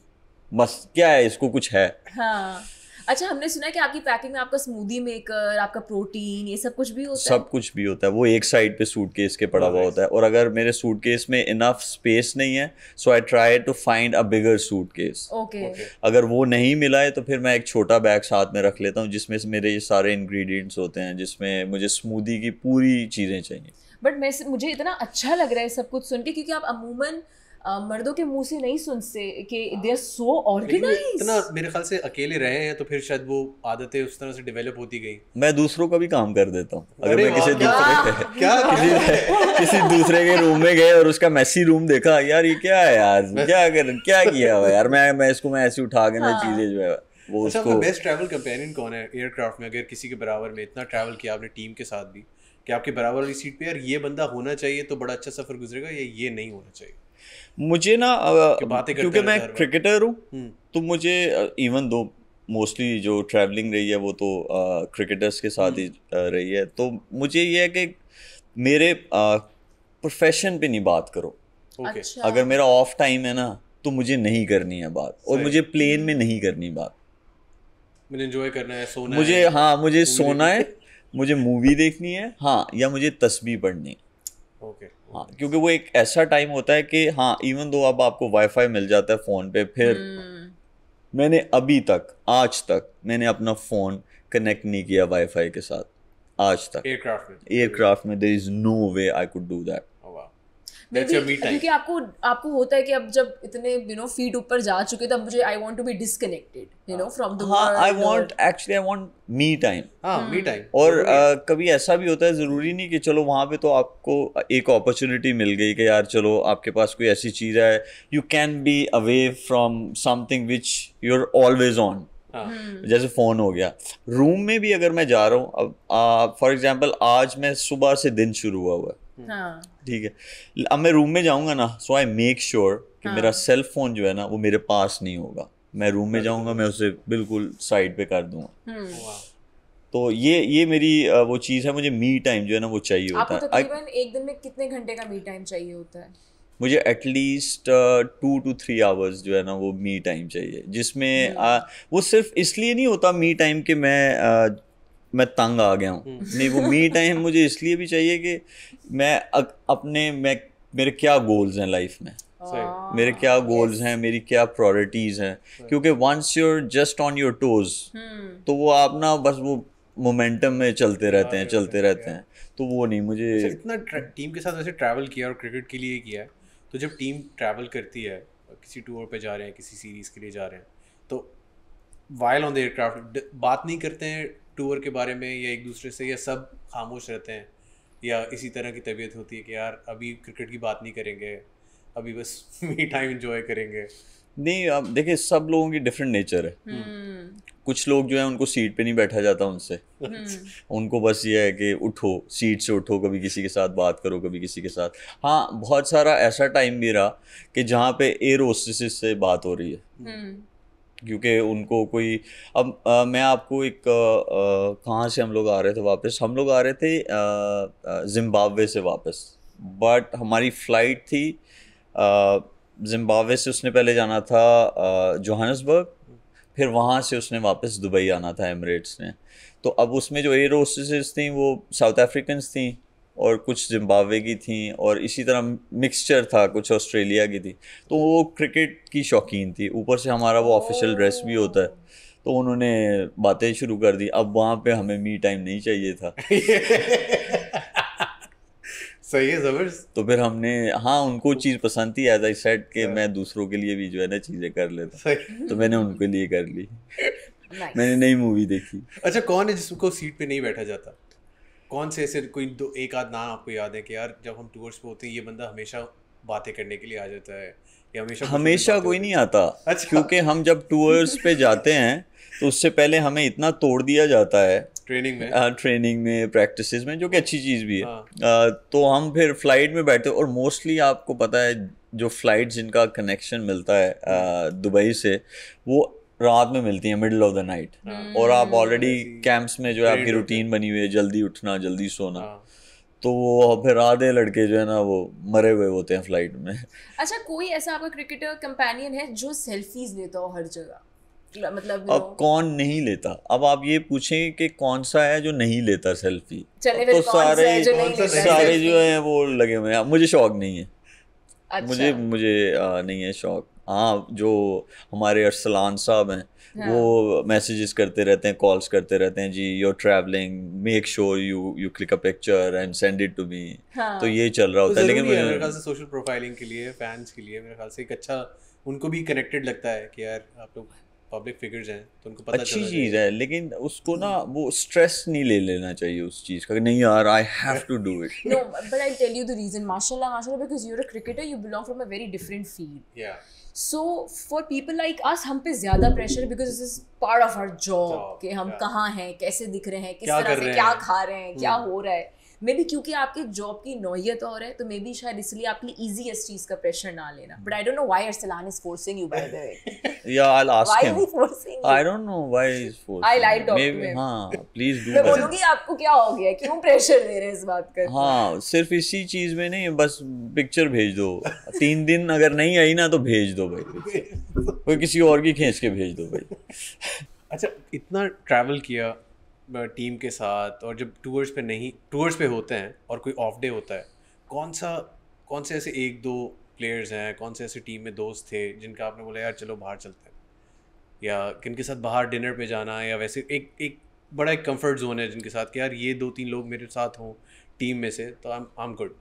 बस क्या है इसको कुछ है हाँ। अच्छा हमने सुना है कि आपकी पैकिंग में आपका स्मूदी मेकर आपका प्रोटीन ये सब कुछ भी होता सब है सब कुछ भी होता है वो एक साइड पे सूट केस के पड़ा हुआ होता है और अगर मेरे सूट केस में इनफ स्पेस नहीं है so I try to find a bigger suitcase okay अगर वो नहीं मिला है तो फिर मैं एक छोटा बैग साथ में रख लेता हूँ जिसमें मेरे ये सारे इन्ग्रीडियंट्स होते हैं जिसमें मुझे स्मूदी की पूरी चीज़ें चाहिए बट मैं मुझे इतना अच्छा लग रहा है सब कुछ सुन के क्योंकि आप अमूमन मर्दों के मुंह से नहीं सुन से कि दे आर सो ऑर्गेनाइज इतना मेरे ख्याल से अकेले रहे हैं तो फिर शायद वो आदतें उस तरह से डेवलप होती गई मैं दूसरों का भी काम कर देता हूँ अगर मैं किसी दूसरे क्या किसी किसी दूसरे के रूम में गए और उसका मैसी रूम देखा यार ये क्या है यार क्या कर क्या किया हुआ यार मैं मैं इसको मैं ऐसे उठा के मैं हाँ। चीज़ें जो है वो अच्छा उसको बेस्ट ट्रैवल कंपेनियन कौन है एयरक्राफ्ट में अगर किसी के बराबर में इतना ट्रैवल किया आपने टीम के साथ भी कि आपके बराबर वाली सीट पे यार ये बंदा होना चाहिए तो बड़ा अच्छा सफ़र गुजरेगा या ये नहीं होना चाहिए मुझे ना बातें क्योंकि मैं क्रिकेटर हूँ हम्म। तो मुझे इवन दो मोस्टली जो ट्रैवलिंग रही है वो तो क्रिकेटर्स के साथ ही हम्म। रही है तो मुझे ये है कि मेरे प्रोफेशन पे नहीं बात करो okay. अच्छा। अगर मेरा ऑफ टाइम है ना तो मुझे नहीं करनी है बात और मुझे प्लेन में नहीं करनी बात मुझे एंजॉय करना है सोना मुझे है, हाँ मुझे सोना है मुझे मूवी देखनी है हाँ या मुझे तस्वीर पढ़नी है ओके okay. हाँ क्योंकि वो एक ऐसा टाइम होता है कि हाँ इवन दो अब आपको वाईफाई मिल जाता है फ़ोन पे फिर हम्म। मैंने अभी तक आज तक मैंने अपना फ़ोन कनेक्ट नहीं किया वाईफाई के साथ आज तक एयरक्राफ्ट में एयरक्राफ्ट में there is no way I could do that क्योंकि आपको आपको होता है कि अब जब इतने यू नो फीट ऊपर जा चुके तब मुझे I want to be disconnected you know from the हां I want actually I want me time हां मी टाइम और कभी ऐसा भी होता है जरूरी नहीं कि चलो वहां पे तो आपको एक अपॉर्चुनिटी मिल गई कि यार चलो आपके पास कोई ऐसी चीज है you can be away from something which you are always on जैसे फ़ोन हो गया रूम में भी अगर मैं जा रहा हूँ अब फॉर एग्जांपल आज मैं सुबह से दिन शुरू हुआ हुआ हम्म। हाँ। ठीक है अब मैं रूम में जाऊंगा ना सो आई मेक श्योर कि हाँ. मेरा सेल फोन जो है ना वो मेरे पास नहीं होगा मैं रूम में हाँ। जाऊंगा मैं उसे बिल्कुल साइड पे कर दूंगा हम्म। तो ये ये मेरी वो चीज़ है मुझे मी टाइम जो है ना वो चाहिए होता है तो तकरीबन एक दिन में कितने घंटे का मी टाइम चाहिए होता है मुझे at least two two three hours जो है ना वो मी टाइम चाहिए जिसमें हम्म। वो सिर्फ इसलिए नहीं होता मी टाइम के मैं uh, मैं तंग आ गया हूँ हम्म। नहीं वो मी टाइम मुझे इसलिए भी चाहिए कि मैं अपने मैं मेरे क्या गोल्स हैं लाइफ में हाँ। मेरे क्या गोल्स हैं मेरी क्या प्रायोरिटीज हैं क्योंकि once you're just on your toes तो वो आप ना बस वो मोमेंटम में चलते रहते हैं चलते रहते हैं तो वो नहीं मुझे अच्छा, इतना टीम के साथ वैसे ट्रैवल किया और क्रिकेट के लिए किया तो जब टीम ट्रैवल करती है किसी टूर पे जा रहे हैं किसी सीरीज के लिए जा रहे हैं तो वायल ऑन द एयरक्राफ्ट बात नहीं करते हैं टूर के बारे में या एक दूसरे से या सब खामोश रहते हैं या इसी तरह की तबीयत होती है कि यार अभी क्रिकेट की बात नहीं करेंगे अभी बस मी टाइम इन्जॉय करेंगे नहीं अब देखिए सब लोगों की डिफरेंट नेचर है hmm. कुछ लोग जो है उनको सीट पे नहीं बैठा जाता उनसे हम्म। उनको बस ये है कि उठो सीट से उठो कभी किसी के साथ बात करो कभी किसी के साथ हाँ बहुत सारा ऐसा टाइम भी रहा कि जहाँ पे एयर होस्टेस से बात हो रही है hmm. क्योंकि उनको कोई अब आ, मैं आपको एक कहाँ से हम लोग आ रहे थे वापस हम लोग आ रहे थे जिम्बाब्वे से वापस बट हमारी फ़्लाइट थी जिम्बाब्वे से उसने पहले जाना था जोहानसबर्ग फिर वहाँ से उसने वापस दुबई आना था एमरेट्स ने तो अब उसमें जो एयर होस्टेस थी वो साउथ अफ्रीकन्स थी और कुछ जिम्बावे की थी और इसी तरह मिक्सचर था कुछ ऑस्ट्रेलिया की थी तो वो क्रिकेट की शौकीन थी ऊपर से हमारा वो ऑफिशियल ड्रेस भी होता है तो उन्होंने बातें शुरू कर दी अब वहाँ पे हमें मी टाइम नहीं चाहिए था सही है जबर तो फिर हमने हाँ उनको चीज़ पसंद थी एज आई सेट कि हाँ। मैं दूसरों के लिए भी जो है ना चीज़ें कर लेता तो मैंने उनके लिए कर ली मैंने नई मूवी देखी अच्छा कौन है जिसको सीट पे नहीं बैठा जाता कौन से ऐसे कोई दो एक आध नाम आपको याद है कि यार जब हम टूर्स पे होते हैं ये बंदा हमेशा बातें करने के लिए आ जाता है या हमेशा हमेशा कोई नहीं आता अच्छा क्योंकि हम जब टूर्स पे जाते हैं तो उससे पहले हमें इतना तोड़ दिया जाता है ट्रेनिंग में आ, ट्रेनिंग में प्रैक्टिस में जो कि अच्छी चीज़ भी है हाँ. आ, तो हम फिर फ्लाइट में बैठते और मोस्टली आपको पता है जो फ्लाइट जिनका कनेक्शन मिलता है हाँ। दुबई से वो रात में मिलती है मिडल ऑफ द नाइट और आप ऑलरेडी हम्म, कैंप्स में जो है आपकी रूटीन बनी हुई है जल्दी उठना जल्दी सोना हाँ। तो वो फिर आधे लड़के जो है ना वो मरे हुए होते हैं फ्लाइट में अच्छा कोई ऐसा आपका क्रिकेटर कंपेनियन है जो सेल्फीज लेता हो हर जगह मतलब अब कौन नहीं लेता अब आप ये पूछें कि कौन सा है जो नहीं लेता सेल्फी तो सारे जो नहीं सारे जो है वो लगे हुए हैं मुझे शौक नहीं है अच्छा। मुझे मुझे आ, नहीं है शौक हाँ जो हमारे अरसलान साहब हैं वो मैसेजेस हाँ। करते रहते हैं कॉल्स करते रहते हैं जी your travelling make sure you you click a picture and send it to me तो ये चल रहा होता है लेकिन मेरे ख्याल से सोशल प्रोफाइलिंग के लिए फैंस के लिए मेरे ख्याल से एक अच्छा उनको भी कनेक्टेड लगता है कि यार आप लोग पब्लिक फिगर्स हैं तो उनको पता अच्छी चीज़ है लेकिन उसको ना हम्म। वो स्ट्रेस नहीं ले लेना चाहिए उस चीज़ का नहीं यार I have to do it no but I tell you the reason माशाल्लाह माशाल्लाह because you are a cricketer you belong from a very different field या so for people like us हम पे ज्यादा pressure because is part of our job कि हम yeah. कहाँ हैं कैसे दिख रहे हैं किस तरह से क्या खा रहे हैं क्या हम्म। हो रहा है मे बी क्योंकि आपके जॉब की नोयत और है तो मे बी शायद इसलिए आपकी ईजी इस चीज का प्रेशर ना लेना but I don't know why Arsalan is forcing you by the way या I will ask him why is forcing I don't know why is forcing I like talk to him हां please do मैं बोलूंगी आपको क्या हो गया क्यों pressure दे रहे हैं इस बात का हां सिर्फ इसी चीज में नहीं बस पिक्चर भेज दो तीन दिन अगर नहीं आई ना तो भेज दो भाई कोई किसी और की खींच के भेज दो भाई अच्छा इतना ट्रैवल किया टीम के साथ और जब टूर्स पे नहीं टूर्स पे होते हैं और कोई ऑफ डे होता है कौन सा कौन से ऐसे एक दो प्लेयर्स हैं कौन से ऐसे टीम में दोस्त थे जिनका आपने बोला यार चलो बाहर चलते हैं या किन के साथ बाहर डिनर पे जाना या वैसे एक एक बड़ा एक कंफर्ट जोन है जिनके साथ कि यार ये दो तीन लोग मेरे साथ हों टीम में से तो आई एम गुड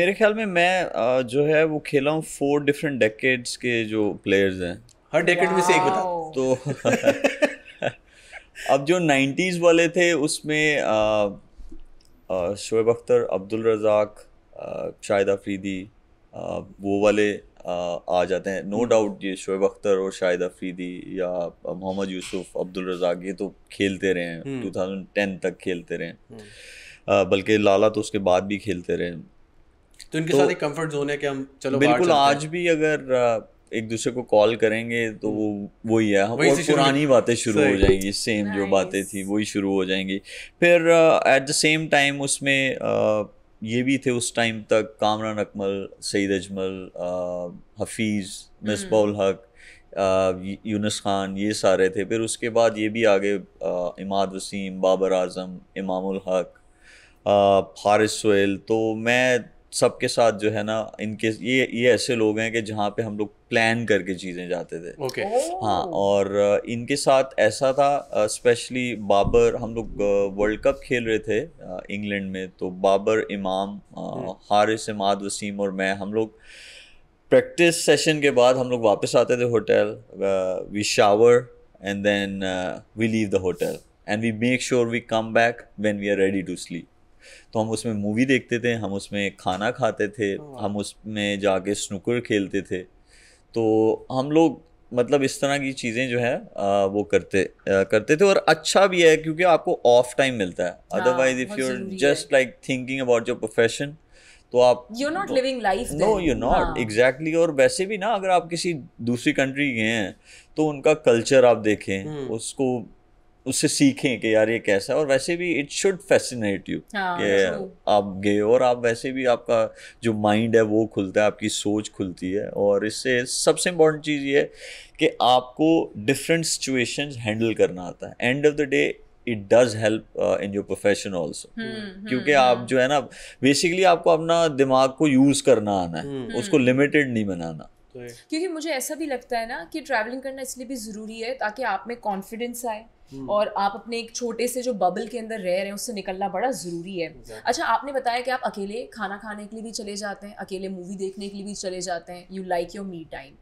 मेरे ख्याल में मैं जो है वो खेला हूँ फोर डिफरेंट डेकेड्स के जो प्लेयर्स हैं हर डेकेड में से एक बता तो अब जो नाइन्टीज़ वाले थे उसमें शोएब अख्तर अब्दुल रज़ाक शाहिद अफरीदी वो वाले आ जाते हैं नो डाउट ये शोएब अख्तर और शाहिद अफरीदी या मोहम्मद यूसुफ अब्दुल रज़ाक ये तो खेलते रहे हैं टू थाउजेंड टेन तक खेलते रहे हम्म। बल्कि लाला तो उसके बाद भी खेलते रहे तो इनके तो, साथ एक कंफर्ट जोन है कि हम चलो बिल्कुल आज भी अगर एक दूसरे को कॉल करेंगे तो वो वही है वो और पुरानी बातें शुरू हो जाएंगी सेम जो बातें थी वही शुरू हो जाएंगी फिर एट द सेम टाइम उसमें uh, ये भी थे उस टाइम तक कामरान अकमल सईद अजमल uh, हफीज़ मिसबाउल हम्म। हक uh, यूनस खान ये सारे थे फिर उसके बाद ये भी आगे uh, इमाद वसीम बाबर आजम इमामुल हक uh, फारिस सोहेल तो मैं सबके साथ जो है ना इनके ये ये ऐसे लोग हैं कि जहाँ पे हम लोग प्लान करके चीज़ें जाते थे ओके okay. हाँ और इनके साथ ऐसा था स्पेशली बाबर हम लोग वर्ल्ड कप खेल रहे थे इंग्लैंड में तो बाबर इमाम hmm. हारिस इमाद वसीम और मैं हम लोग प्रैक्टिस सेशन के बाद हम लोग वापस आते थे hotel we shower and then we leave the hotel and we make sure we come back when we are ready to sleep तो हम उसमें मूवी देखते थे हम उसमें खाना खाते थे हम उसमें जाके स्नूकर खेलते थे तो हम लोग मतलब इस तरह की चीज़ें जो है आ, वो करते आ, करते थे और अच्छा भी है क्योंकि आपको ऑफ टाइम मिलता है otherwise if you are just like thinking about your profession तो आप you not living life no you not exactly और वैसे भी ना अगर आप किसी दूसरी कंट्री गए हैं तो उनका कल्चर आप देखें hmm. उसको उससे सीखें कि यार ये कैसा है और वैसे भी इट शुड फैसिनेट यू कि आप गए और आप वैसे भी आपका जो माइंड है वो खुलता है आपकी सोच खुलती है और इससे सबसे इम्पोर्टेंट चीज़ ये है कि आपको डिफरेंट सिचुएशंस हैंडल करना आता है end of the day it does help in your profession also क्योंकि आप हम्म। जो है ना बेसिकली आपको अपना दिमाग को यूज करना आना है हुँ. हम्म, हम्म। उसको लिमिटेड नहीं बनाना तो क्योंकि मुझे ऐसा भी लगता है ना कि ट्रैवलिंग करना इसलिए भी ज़रूरी है ताकि आप में कॉन्फिडेंस आए हम्म। और आप अपने एक छोटे से जो बबल के अंदर रह रहे हैं उससे निकलना बड़ा ज़रूरी है अच्छा आपने बताया कि आप अकेले खाना खाने के लिए भी चले जाते हैं अकेले मूवी देखने के लिए भी चले जाते हैं you like your me time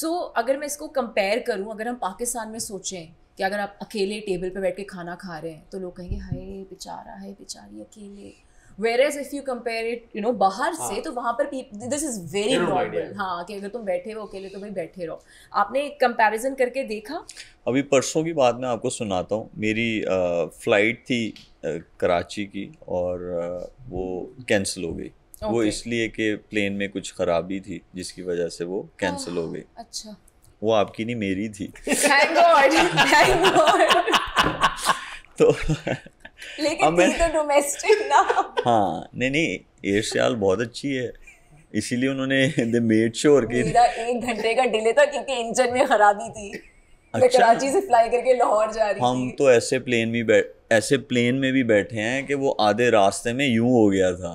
so अगर मैं इसको कंपेयर करूँ अगर हम पाकिस्तान में सोचें कि अगर आप अकेले टेबल पर बैठ के खाना खा रहे हैं तो लोग कहेंगे हाय बेचारा है बेचारी अकेले where as if you compare it you know बाहर हाँ। से तो वहाँ पर दिस इज वेरी नॉर्मल हाँ कि अगर तुम बैठे हो अकेले तो भाई बैठे रहो आपने कंपेरिजन करके देखा अभी परसों की बात मैं आपको सुनाता हूँ मेरी फ्लाइट थी आ, कराची की और आ, वो कैंसिल हो गई okay. वो इसलिए कि प्लेन में कुछ खराबी थी जिसकी वजह से वो कैंसिल हो गई अच्छा वो आपकी नहीं मेरी थी तो लेकिन तो डोमेस्टिक ना हाँ नहीं नहीं एयर सियाल बहुत अच्छी है इसीलिए उन्होंने दे मेड श्योर कि मेरा एक घंटे का डिले था क्योंकि इंजन में खराबी थी अच्छा? कराची से फ्लाई करके लाहौर जा रही हम थी। तो ऐसे प्लेन में बैठ ऐसे प्लेन में भी बैठे हैं कि वो आधे रास्ते में यूं हो गया था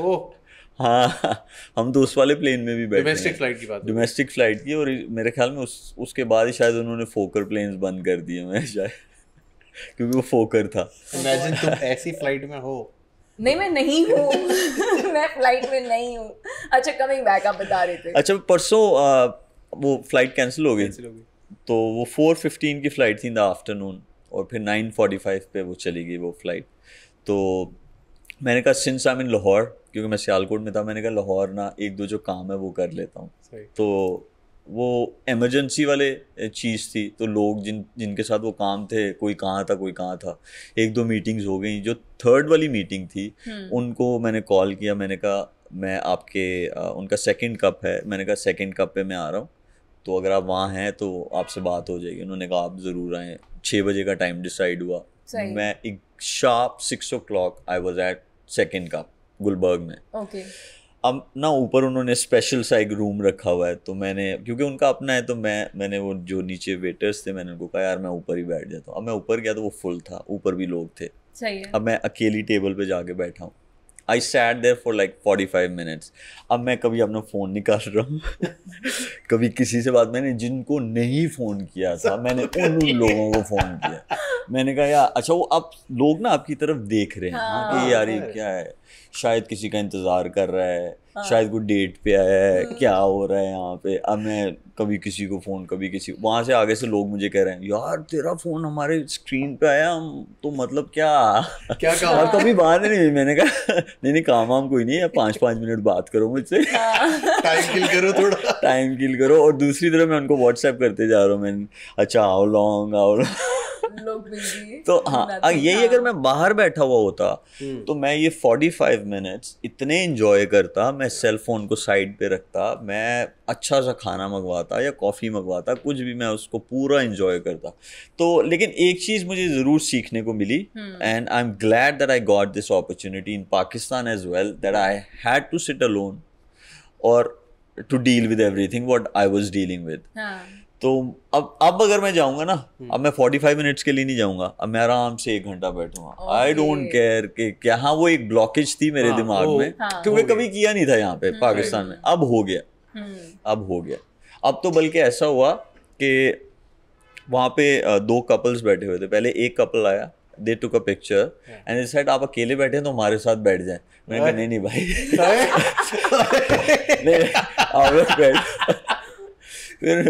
ओह हाँ हम तो उस वाले प्लेन में भी बैठे डोमेस्टिक फ्लाइट की बात डोमेस्टिक फ्लाइट की और मेरे ख्याल में उस उसके बाद ही शायद उन्होंने फोकर प्लेन्स बंद कर दिए मैं शायद क्योंकि वो फोकर था इमेजिन तुम ऐसी फ्लाइट में हो नहीं मैं नहीं हूँ मैं फ्लाइट में नहीं हूँ अच्छा कमिंग बैक आप बता रहे थे अच्छा परसों वो फ्लाइट कैंसिल हो गई तो वो फोर फिफ्टीन की फ़्लाइट थी इन द आफ्टरनून और फिर नाइन फोर्टी फाइव पर वो चली गई वो फ्लाइट तो मैंने कहा सिंस आई मीन लाहौर क्योंकि मैं सियालकोट में था मैंने कहा लाहौर ना एक दो जो काम है वो कर लेता हूँ तो वो एमरजेंसी वाले चीज़ थी तो लोग जिन जिनके साथ वो काम थे कोई कहाँ था कोई कहाँ था एक दो मीटिंग्स हो गई जो थर्ड वाली मीटिंग थी हम्म। उनको मैंने कॉल किया मैंने कहा मैं आपके आ, उनका सेकंड कप है मैंने कहा सेकंड कप पे मैं आ रहा हूँ तो अगर आप वहाँ हैं तो आपसे बात हो जाएगी उन्होंने कहा आप ज़रूर आएँ छः बजे का टाइम डिसाइड हुआ मैं एक sharp six o'clock I was at second cup Gulberg में ओके okay. अब ना ऊपर उन्होंने स्पेशल सा एक रूम रखा हुआ है तो मैंने क्योंकि उनका अपना है तो मैं मैंने वो जो नीचे वेटर्स थे मैंने उनको कहा यार मैं ऊपर ही बैठ जाता हूँ अब मैं ऊपर गया तो वो फुल था ऊपर भी लोग थे सही है अब मैं अकेली टेबल पे जाके बैठा हूँ I sat there for like forty five minutes अब मैं कभी अपना फ़ोन निकाल रहा हूँ कभी किसी से बात मैंने जिनको नहीं फ़ोन किया था मैंने उन लोगों को फ़ोन किया मैंने कहा यार अच्छा वो अब लोग ना आपकी तरफ देख रहे हैं हाँ, कि हाँ। यार ये क्या है शायद किसी का इंतज़ार कर रहा है हाँ। शायद कोई डेट पे आया है हम्म। क्या हो रहा है यहाँ पे अब मैं कभी किसी को फ़ोन कभी किसी वहाँ से आगे से लोग मुझे कह रहे हैं यार तेरा फ़ोन हमारे स्क्रीन पे आया हम तो मतलब क्या क्या काम हाँ। कभी बाहर नहीं हुई मैंने कहा नहीं नहीं काम वाम कोई नहीं है पाँच पाँच मिनट बात करो मुझसे टाइम हाँ। किल करो थोड़ा टाइम किल करो और दूसरी तरफ मैं उनको व्हाट्सएप करते जा रहा हूँ मैंने अच्छा आओ लॉन्ग आओ लॉन्ग लोग तो, तो हाँ तो यही अगर मैं बाहर बैठा हुआ होता हम्म। तो मैं ये 45 मिनट्स इतने इंजॉय करता मैं सेल फोन को साइड पे रखता मैं अच्छा सा खाना मंगवाता या कॉफ़ी मंगवाता कुछ भी मैं उसको पूरा इंजॉय करता तो लेकिन एक चीज़ मुझे ज़रूर सीखने को मिली and I am glad that I got this opportunity in Pakistan as well that I had to sit alone और to deal with everything what I was dealing with तो अब अब अगर मैं जाऊंगा ना हम्म। अब मैं फोर्टी फाइव मिनट्स के लिए नहीं जाऊंगा अब मैं आराम से एक घंटा बैठूंगा आई डोंट केयर कि क्या हाँ वो एक ब्लॉकेज थी मेरे हाँ, दिमाग में हाँ, क्योंकि कभी किया नहीं था यहाँ पे हम्म। पाकिस्तान में अब हो गया हम्म। अब हो गया अब तो बल्कि ऐसा हुआ कि वहाँ पे दो कपल्स बैठे हुए थे पहले एक कपल आया they took a picture and इस साइड आप अकेले बैठे तो हमारे साथ बैठ जाए मैंने कहा नहीं नहीं भाई नहीं आप बैठ फिर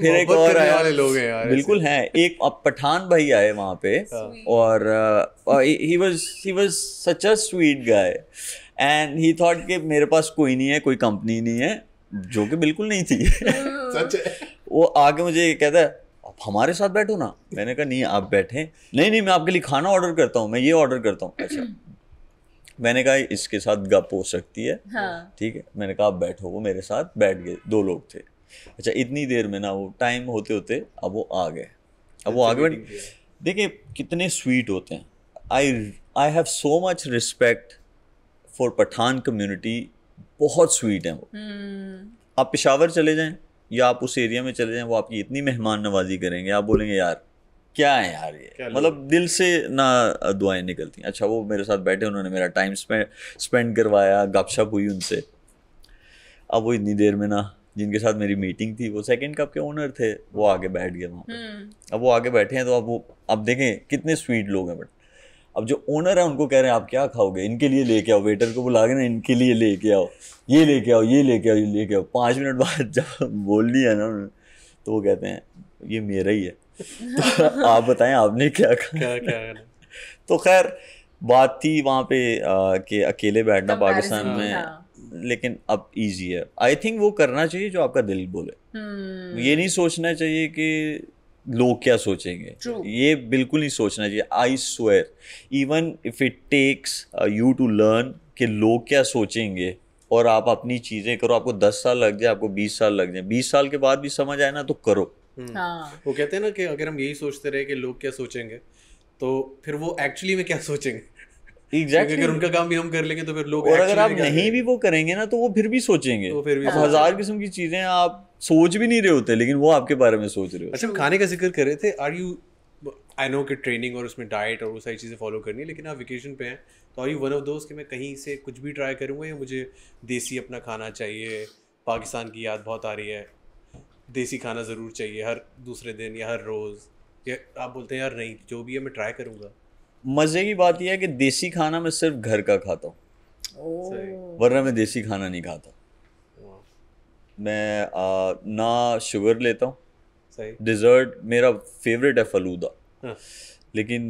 फिर एक और आया वाले लोग हैं यार बिल्कुल हैं एक पठान भाई आए वहाँ पे हाँ। और he was he was such a sweet guy and he thought कि मेरे पास कोई नहीं है कोई कंपनी नहीं है जो कि बिल्कुल नहीं थी सच है वो आके मुझे कहता है आप हमारे साथ बैठो ना मैंने कहा नहीं आप बैठे नहीं नहीं मैं आपके लिए खाना ऑर्डर करता हूँ मैं ये ऑर्डर करता हूँ अच्छा मैंने कहा इसके साथ गप हो सकती है हाँ। ठीक हाँ. है मैंने कहा आप बैठो वो मेरे साथ बैठ गए दो लोग थे अच्छा इतनी देर में ना वो टाइम होते होते अब वो आ गए अब वो आ गए देखिए कितने स्वीट होते हैं I I have so much respect for Pathan community बहुत स्वीट हैं वो hmm. आप पिशावर चले जाएं या आप उस एरिया में चले जाएं वो आपकी इतनी मेहमान नवाजी करेंगे आप बोलेंगे यार क्या है यार ये मतलब दिल से ना दुआएं निकलती हैं अच्छा वो मेरे साथ बैठे उन्होंने मेरा टाइम स्पेंड करवाया गपशप हुई उनसे अब वो इतनी देर में ना जिनके साथ मेरी मीटिंग थी वो सेकंड कप के ओनर थे वो आगे बैठ गए वहाँ हम्म। अब वो आगे बैठे हैं तो अब वो अब देखें कितने स्वीट लोग हैं बट अब जो ओनर है उनको कह रहे हैं आप क्या खाओगे इनके लिए लेके आओ वेटर को बुला के ना इनके लिए लेके आओ ये लेके आओ ये लेके आओ ये लेके आओ पाँच मिनट बाद जब बोल है ना उन्होंने तो वो कहते हैं ये मेरा ही है तो आप बताएं आपने क्या खा क्या क्या तो खैर बात थी वहाँ पे कि अकेले बैठना पाकिस्तान में हाँ। लेकिन अब इजी है आई थिंक वो करना चाहिए जो आपका दिल बोले hmm. ये नहीं सोचना चाहिए कि लोग क्या सोचेंगे True. ये बिल्कुल नहीं सोचना चाहिए I swear even if it takes you to learn कि लोग क्या सोचेंगे और आप अपनी चीज़ें करो आपको दस साल लग जाए आपको बीस साल लग जाए बीस साल के बाद भी समझ आए ना तो करो हम्म। हाँ। वो कहते हैं ना कि अगर हम यही सोचते रहे कि लोग क्या सोचेंगे तो फिर वो एक्चुअली में क्या सोचेंगे एग्जैक्टली अगर उनका काम भी हम कर लेंगे तो फिर लोग और अगर आप नहीं भी वो करेंगे ना तो वो फिर भी सोचेंगे तो फिर भी हजार किस्म की चीजें आप सोच भी नहीं रहे होते लेकिन वो आपके बारे में सोच रहे हो अच्छा खाने का जिक्र कर रहे थे आर यू आई नो कि ट्रेनिंग और उसमें डाइट और वो सारी चीज़ें फॉलो करनी है लेकिन आप वेकेशन पे हैं तो आर यू वन ऑफ दोस्त कि मैं कहीं से कुछ भी ट्राई करूँगा या मुझे देसी अपना खाना चाहिए पाकिस्तान की याद बहुत आ रही है देसी खाना ज़रूर चाहिए हर दूसरे दिन या हर रोज़ या आप बोलते हैं यार नहीं जो भी है मैं ट्राई करूँगा मज़े की बात यह है कि देसी खाना मैं सिर्फ घर का खाता हूँ वरना मैं देसी खाना नहीं खाता मैं आ, ना शुगर लेता हूँ डिज़र्ट मेरा फेवरेट है फलूदा हाँ। लेकिन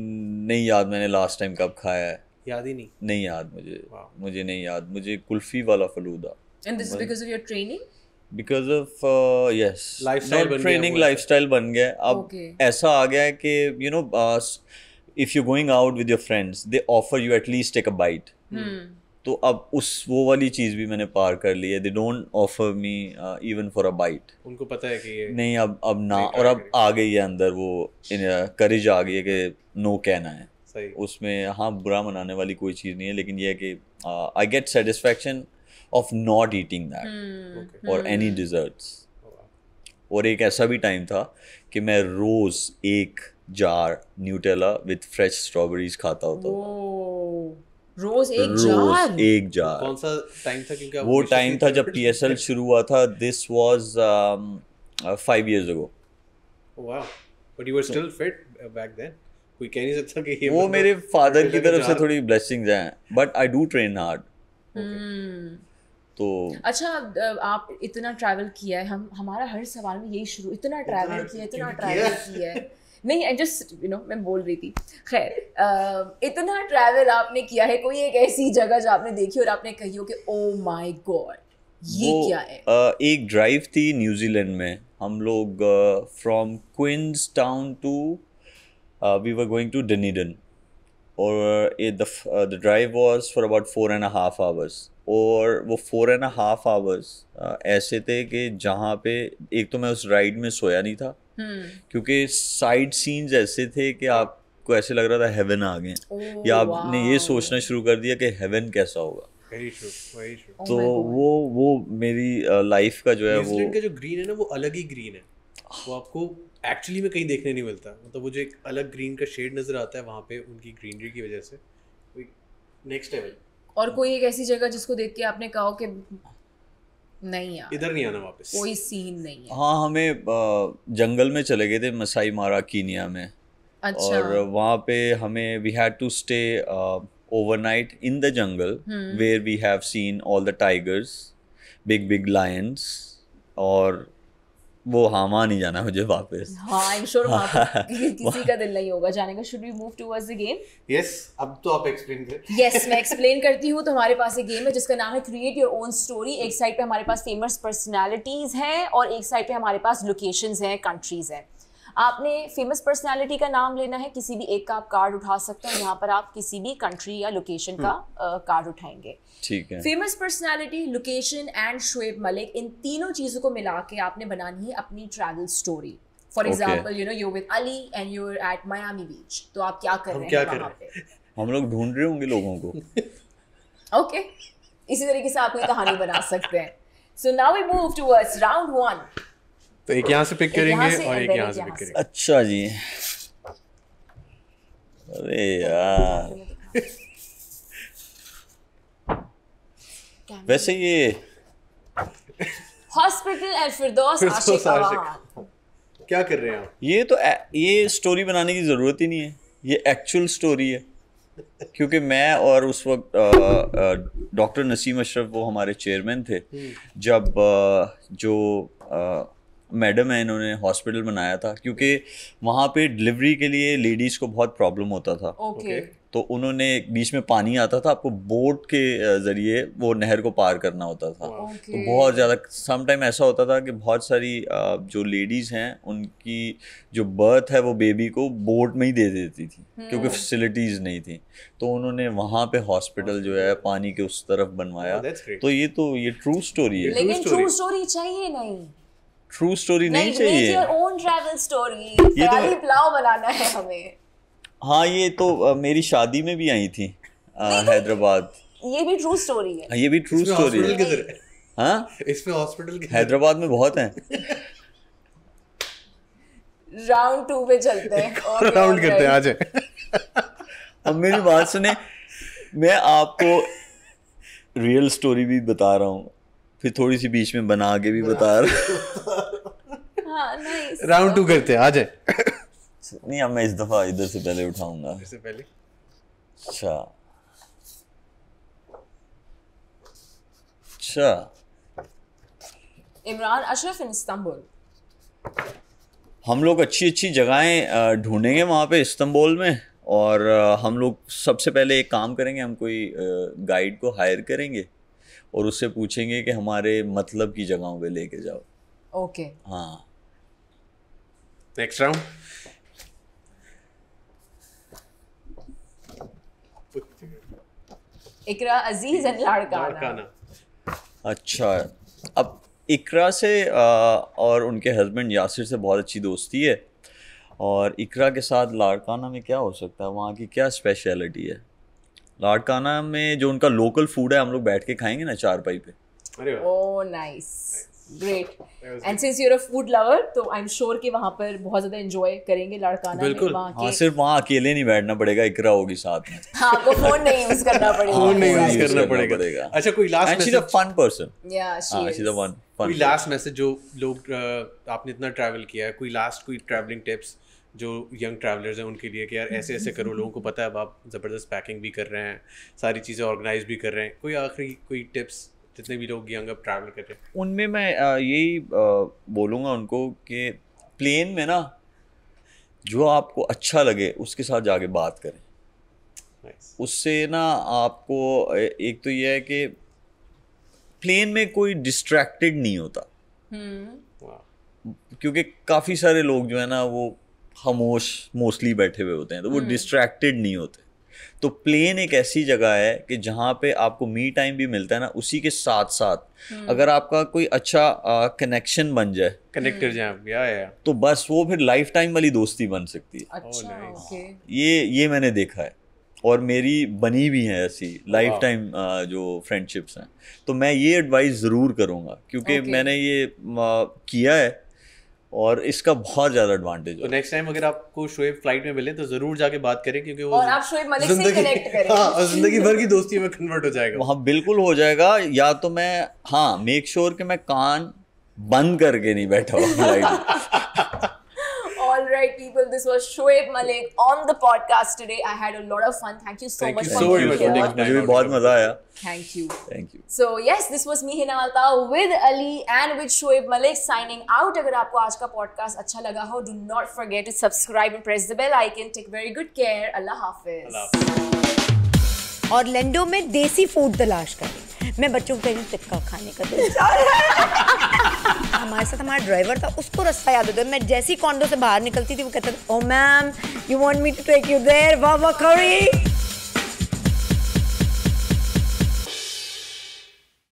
नहीं याद मैंने लास्ट टाइम कब खाया है याद ही नहीं नहीं याद मुझे मुझे नहीं याद मुझे कुल्फी वाला falooda and this because of your training because of yes lifestyle training lifestyle बन गया अब ऐसा आ गया है कि you know uh, if you going out with your friends they offer you at least take a bite तो अब उस वो वाली चीज भी मैंने पार कर ली है they don't offer me even for a bite उनको पता है कि ये नहीं अब अब ना और अब आ गई है अंदर वो करेज uh, आ गई है कि नो कहना है सही उसमें हाँ बुरा मनाने वाली कोई चीज़ नहीं है लेकिन ये है कि I get satisfaction of not eating that और एनी डिजर्ट्स और एक ऐसा भी टाइम था कि मैं रोज़ एक jar Nutella with fresh strawberries खाता होता हूँ रोज एक जार एक जार कौन सा टाइम था क्योंकि वो टाइम था जब पीएसएल शुरू हुआ था this was five years ago wow but you were still fit back then कोई कह नहीं सकता कि वो मतलब मेरे फादर की तरफ से थोड़ी ब्लेसिंग्स हैं but I do train hard तो अच्छा आप इतना ट्रैवल किया है हम हमारा हर सवाल में यही शुरू इतना ट्रैवल किया इतना ट्रैवल किया है नहीं आई जस्ट यू नो मैं बोल रही थी खैर इतना ट्रैवल आपने किया है कोई एक ऐसी जगह जो आपने देखी और आपने कही हो कि ओ माई गॉड ये वो, क्या है uh, एक ड्राइव थी न्यूजीलैंड में हम लोग from Queenstown to we were going to Dunedin और the drive was for about four and half hours और वो फोर एंड हाफ आवर्स ऐसे थे कि जहाँ पे एक तो मैं उस राइड में सोया नहीं था हम्म। क्योंकि साइड सीन्स ऐसे थे कि आपको ऐसे लग रहा था हेवन आ गए या आपने ये सोचना शुरू कर दिया कि हेवन कैसा होगा oh तो वो वो मेरी लाइफ का जो है वो जो ग्रीन है ना वो अलग ही ग्रीन है वो आपको एक्चुअली में कहीं देखने नहीं मिलता मतलब मुझे एक अलग ग्रीन का शेड नजर आता है वहाँ पे उनकी ग्रीनरी की वजह से नेक्स्ट लेवल और कोई एक ऐसी जगह जिसको देख के आपने कहा कि नहीं यार इधर नहीं आना वापस कोई सीन नहीं है हाँ हमें जंगल में चले गए थे मसाई मारा कीनिया में अच्छा। और वहाँ पे हमें we had to stay overnight in the jungle where we have seen all the tigers big big lions और वो हाँ वहाँ नहीं जाना मुझे वापस हाँ आई एम श्योर किसी का दिल नहीं होगा जाने का should we move towards the game yes अब तो आप एक्सप्लेन करें यस मैं एक्सप्लेन करती हूँ तो हमारे पास एक गेम है जिसका नाम है क्रिएट योर ओन स्टोरी एक साइड पे हमारे पास फेमस पर्सनालिटीज हैं और एक साइड पे हमारे पास लोकेशंस हैं कंट्रीज हैं आपने फेमस पर्सनैलिटी का नाम लेना है किसी भी एक का आप कार्ड उठा सकते हैं यहाँ पर आप किसी भी कंट्री या लोकेशन का कार्ड हम्म। उठाएंगे ठीक है famous personality location and Shoaib Malik इन तीनों चीज़ों को मिला के आपने बनानी है अपनी travel story for example you know you with Ali and you're at Miami beach तो आप क्या कर रहे हैं क्या कर रहे हैं हम लोग ढूंढ रहे होंगे लोगों को ओके okay. इसी तरीके से आप कोई कहानी बना सकते हैं so now we move towards round one तो एक यहाँ से पिक करेंगे और एक यहाँ से पिक करेंगे अच्छा जी अरे यार वैसे ये हॉस्पिटल क्या कर रहे हैं आप ये तो ये स्टोरी बनाने की ज़रूरत ही नहीं है ये एक्चुअल स्टोरी है क्योंकि मैं और उस वक्त डॉक्टर नसीम अशरफ वो हमारे चेयरमैन थे हम्म। जब आ, जो आ, मैडम है इन्होंने हॉस्पिटल बनाया था क्योंकि वहाँ पे डिलीवरी के लिए लेडीज़ को बहुत प्रॉब्लम होता था ओके okay. okay? तो उन्होंने बीच में पानी आता था आपको बोट के ज़रिए वो नहर को पार करना होता था okay. तो बहुत ज़्यादा समटाइम ऐसा होता था कि बहुत सारी जो लेडीज़ हैं उनकी जो बर्थ है वो बेबी को बोट में ही दे देती थी hmm. क्योंकि हम्म। फैसिलिटीज़ नहीं थी तो उन्होंने वहाँ पे हॉस्पिटल जो है पानी के उस तरफ बनवाया oh, तो ये तो ये ट्रू स्टोरी है लेकिन ट्रू स्टोरी चाहिए नहीं ट्रू स्टोरी नहीं चाहिए ओन ट्रैवल स्टोरी तो पुलाव बनाना है हमें हाँ ये तो मेरी शादी में भी आई थी तो हैदराबाद ये भी ट्रू स्टोरी है हाँ, ये भी ट्रू स्टोरी है हाँ इसमें हॉस्पिटल हैदराबाद में बहुत हैं राउंड टू पे चलते हैं राउंड करते हैं आज अब मेरी बात सुने मैं आपको रियल स्टोरी भी बता रहा हूँ फिर थोड़ी सी बीच में बना के भी बता रहा हूँ राउंड हाँ, टू करते हैं आ जाए नहीं अब मैं इस दफा इधर से पहले उठाऊंगा पहले अच्छा अच्छा इमरान अशरफ इन इस्तांबुल हम लोग अच्छी अच्छी जगहें ढूंढेंगे वहाँ पे इस्तांबुल में और हम लोग सबसे पहले एक काम करेंगे हम कोई गाइड को हायर करेंगे और उससे पूछेंगे कि हमारे मतलब की जगहों पे लेके जाओ ओके okay. हाँ Next round. Iqra Aziz and Larkana अच्छा अब इकरा से और उनके हस्बैंड यासिर से बहुत अच्छी दोस्ती है और इकरा के साथ लाड़काना में क्या हो सकता है वहाँ की क्या स्पेशलिटी है लाड़काना में जो उनका लोकल फूड है हम लोग बैठ के खाएंगे ना चार पाई पे अरे oh nice oh, great and since you are a food lover तो आई एम श्योर कि वहां पर बहुत ज्यादा एंजॉय करेंगे लड़काना बिल्कुल हाँ सिर्फ वहां अकेले नहीं बैठना पड़ेगा इकरा होगी साथ में हाँ को फोन नहीं यूज हाँ, करना पड़ेगा फोन नहीं यूज करना पड़ेगा अच्छा कोई last message she is a fun person या शी इज अ वन कोई लास्ट मैसेज जो लोग आपने इतना ट्रैवल किया है कोई लास्ट कोई ट्रैवलिंग टिप्स जो यंग ट्रैवलर्स हैं उनके लिए कि यार ऐसे ऐसे करो लोगों को पता है अब आप ज़बरदस्त पैकिंग भी कर रहे हैं सारी चीज़ें ऑर्गेनाइज भी कर रहे हैं कोई आखिरी कोई टिप्स जितने भी लोग यंग ट्रैवल करते हैं उनमें मैं यही बोलूँगा उनको कि प्लेन में ना जो आपको अच्छा लगे उसके साथ जाके बात करें nice. उससे ना आपको एक तो यह है कि प्लेन में कोई डिस्ट्रैक्टेड नहीं होता hmm. क्योंकि काफ़ी सारे लोग जो है ना वो खामोश मोस्टली बैठे हुए होते हैं तो वो डिस्ट्रैक्टेड हम्म। नहीं होते तो प्लेन एक ऐसी जगह है कि जहाँ पे आपको मी टाइम भी मिलता है ना उसी के साथ साथ हम्म। अगर आपका कोई अच्छा कनेक्शन बन जाए कनेक्टेड जाए आप या, या तो बस वो फिर लाइफ टाइम वाली दोस्ती बन सकती है अच्छा, oh, ये ये मैंने देखा है और मेरी बनी भी है ऐसी लाइफ टाइम जो फ्रेंडशिप्स हैं तो मैं ये एडवाइस ज़रूर करूँगा क्योंकि मैंने ये आ, किया है और इसका बहुत ज्यादा एडवांटेज तो नेक्स्ट टाइम अगर आपको शोएब फ्लाइट में मिले तो जरूर जाके बात करें क्योंकि वो और आप शोएब मलिक से कनेक्ट करें हाँ जिंदगी भर की दोस्ती में कन्वर्ट हो जाएगा वहाँ बिल्कुल हो जाएगा या तो मैं हाँ मेक श्योर sure कि मैं कान बंद करके नहीं बैठा हुआ flight right, people, this was Shoaib Malik on the podcast today. I had a lot of fun. Thank you so Thank much you for so being much here. मुझे भी बहुत मजा आया. Thank you. Thank you. So yes, this was me Hina Malta with Ali and with Shoaib Malik signing out. अगर आपको आज का podcast अच्छा लगा हो, do not forget to subscribe and press the bell icon. Take very good care. Allah Hafiz. Allah Hafiz. और लेंडो में देसी फूड तलाश करें मैं बच्चों को कहती टिक्का खाने का हमारे साथ हमारा ड्राइवर था उसको रास्ता याद होता है मैं जैसी कॉन्डो से बाहर निकलती थी वो कहता था oh ma'am you want me to take you there वाह वाह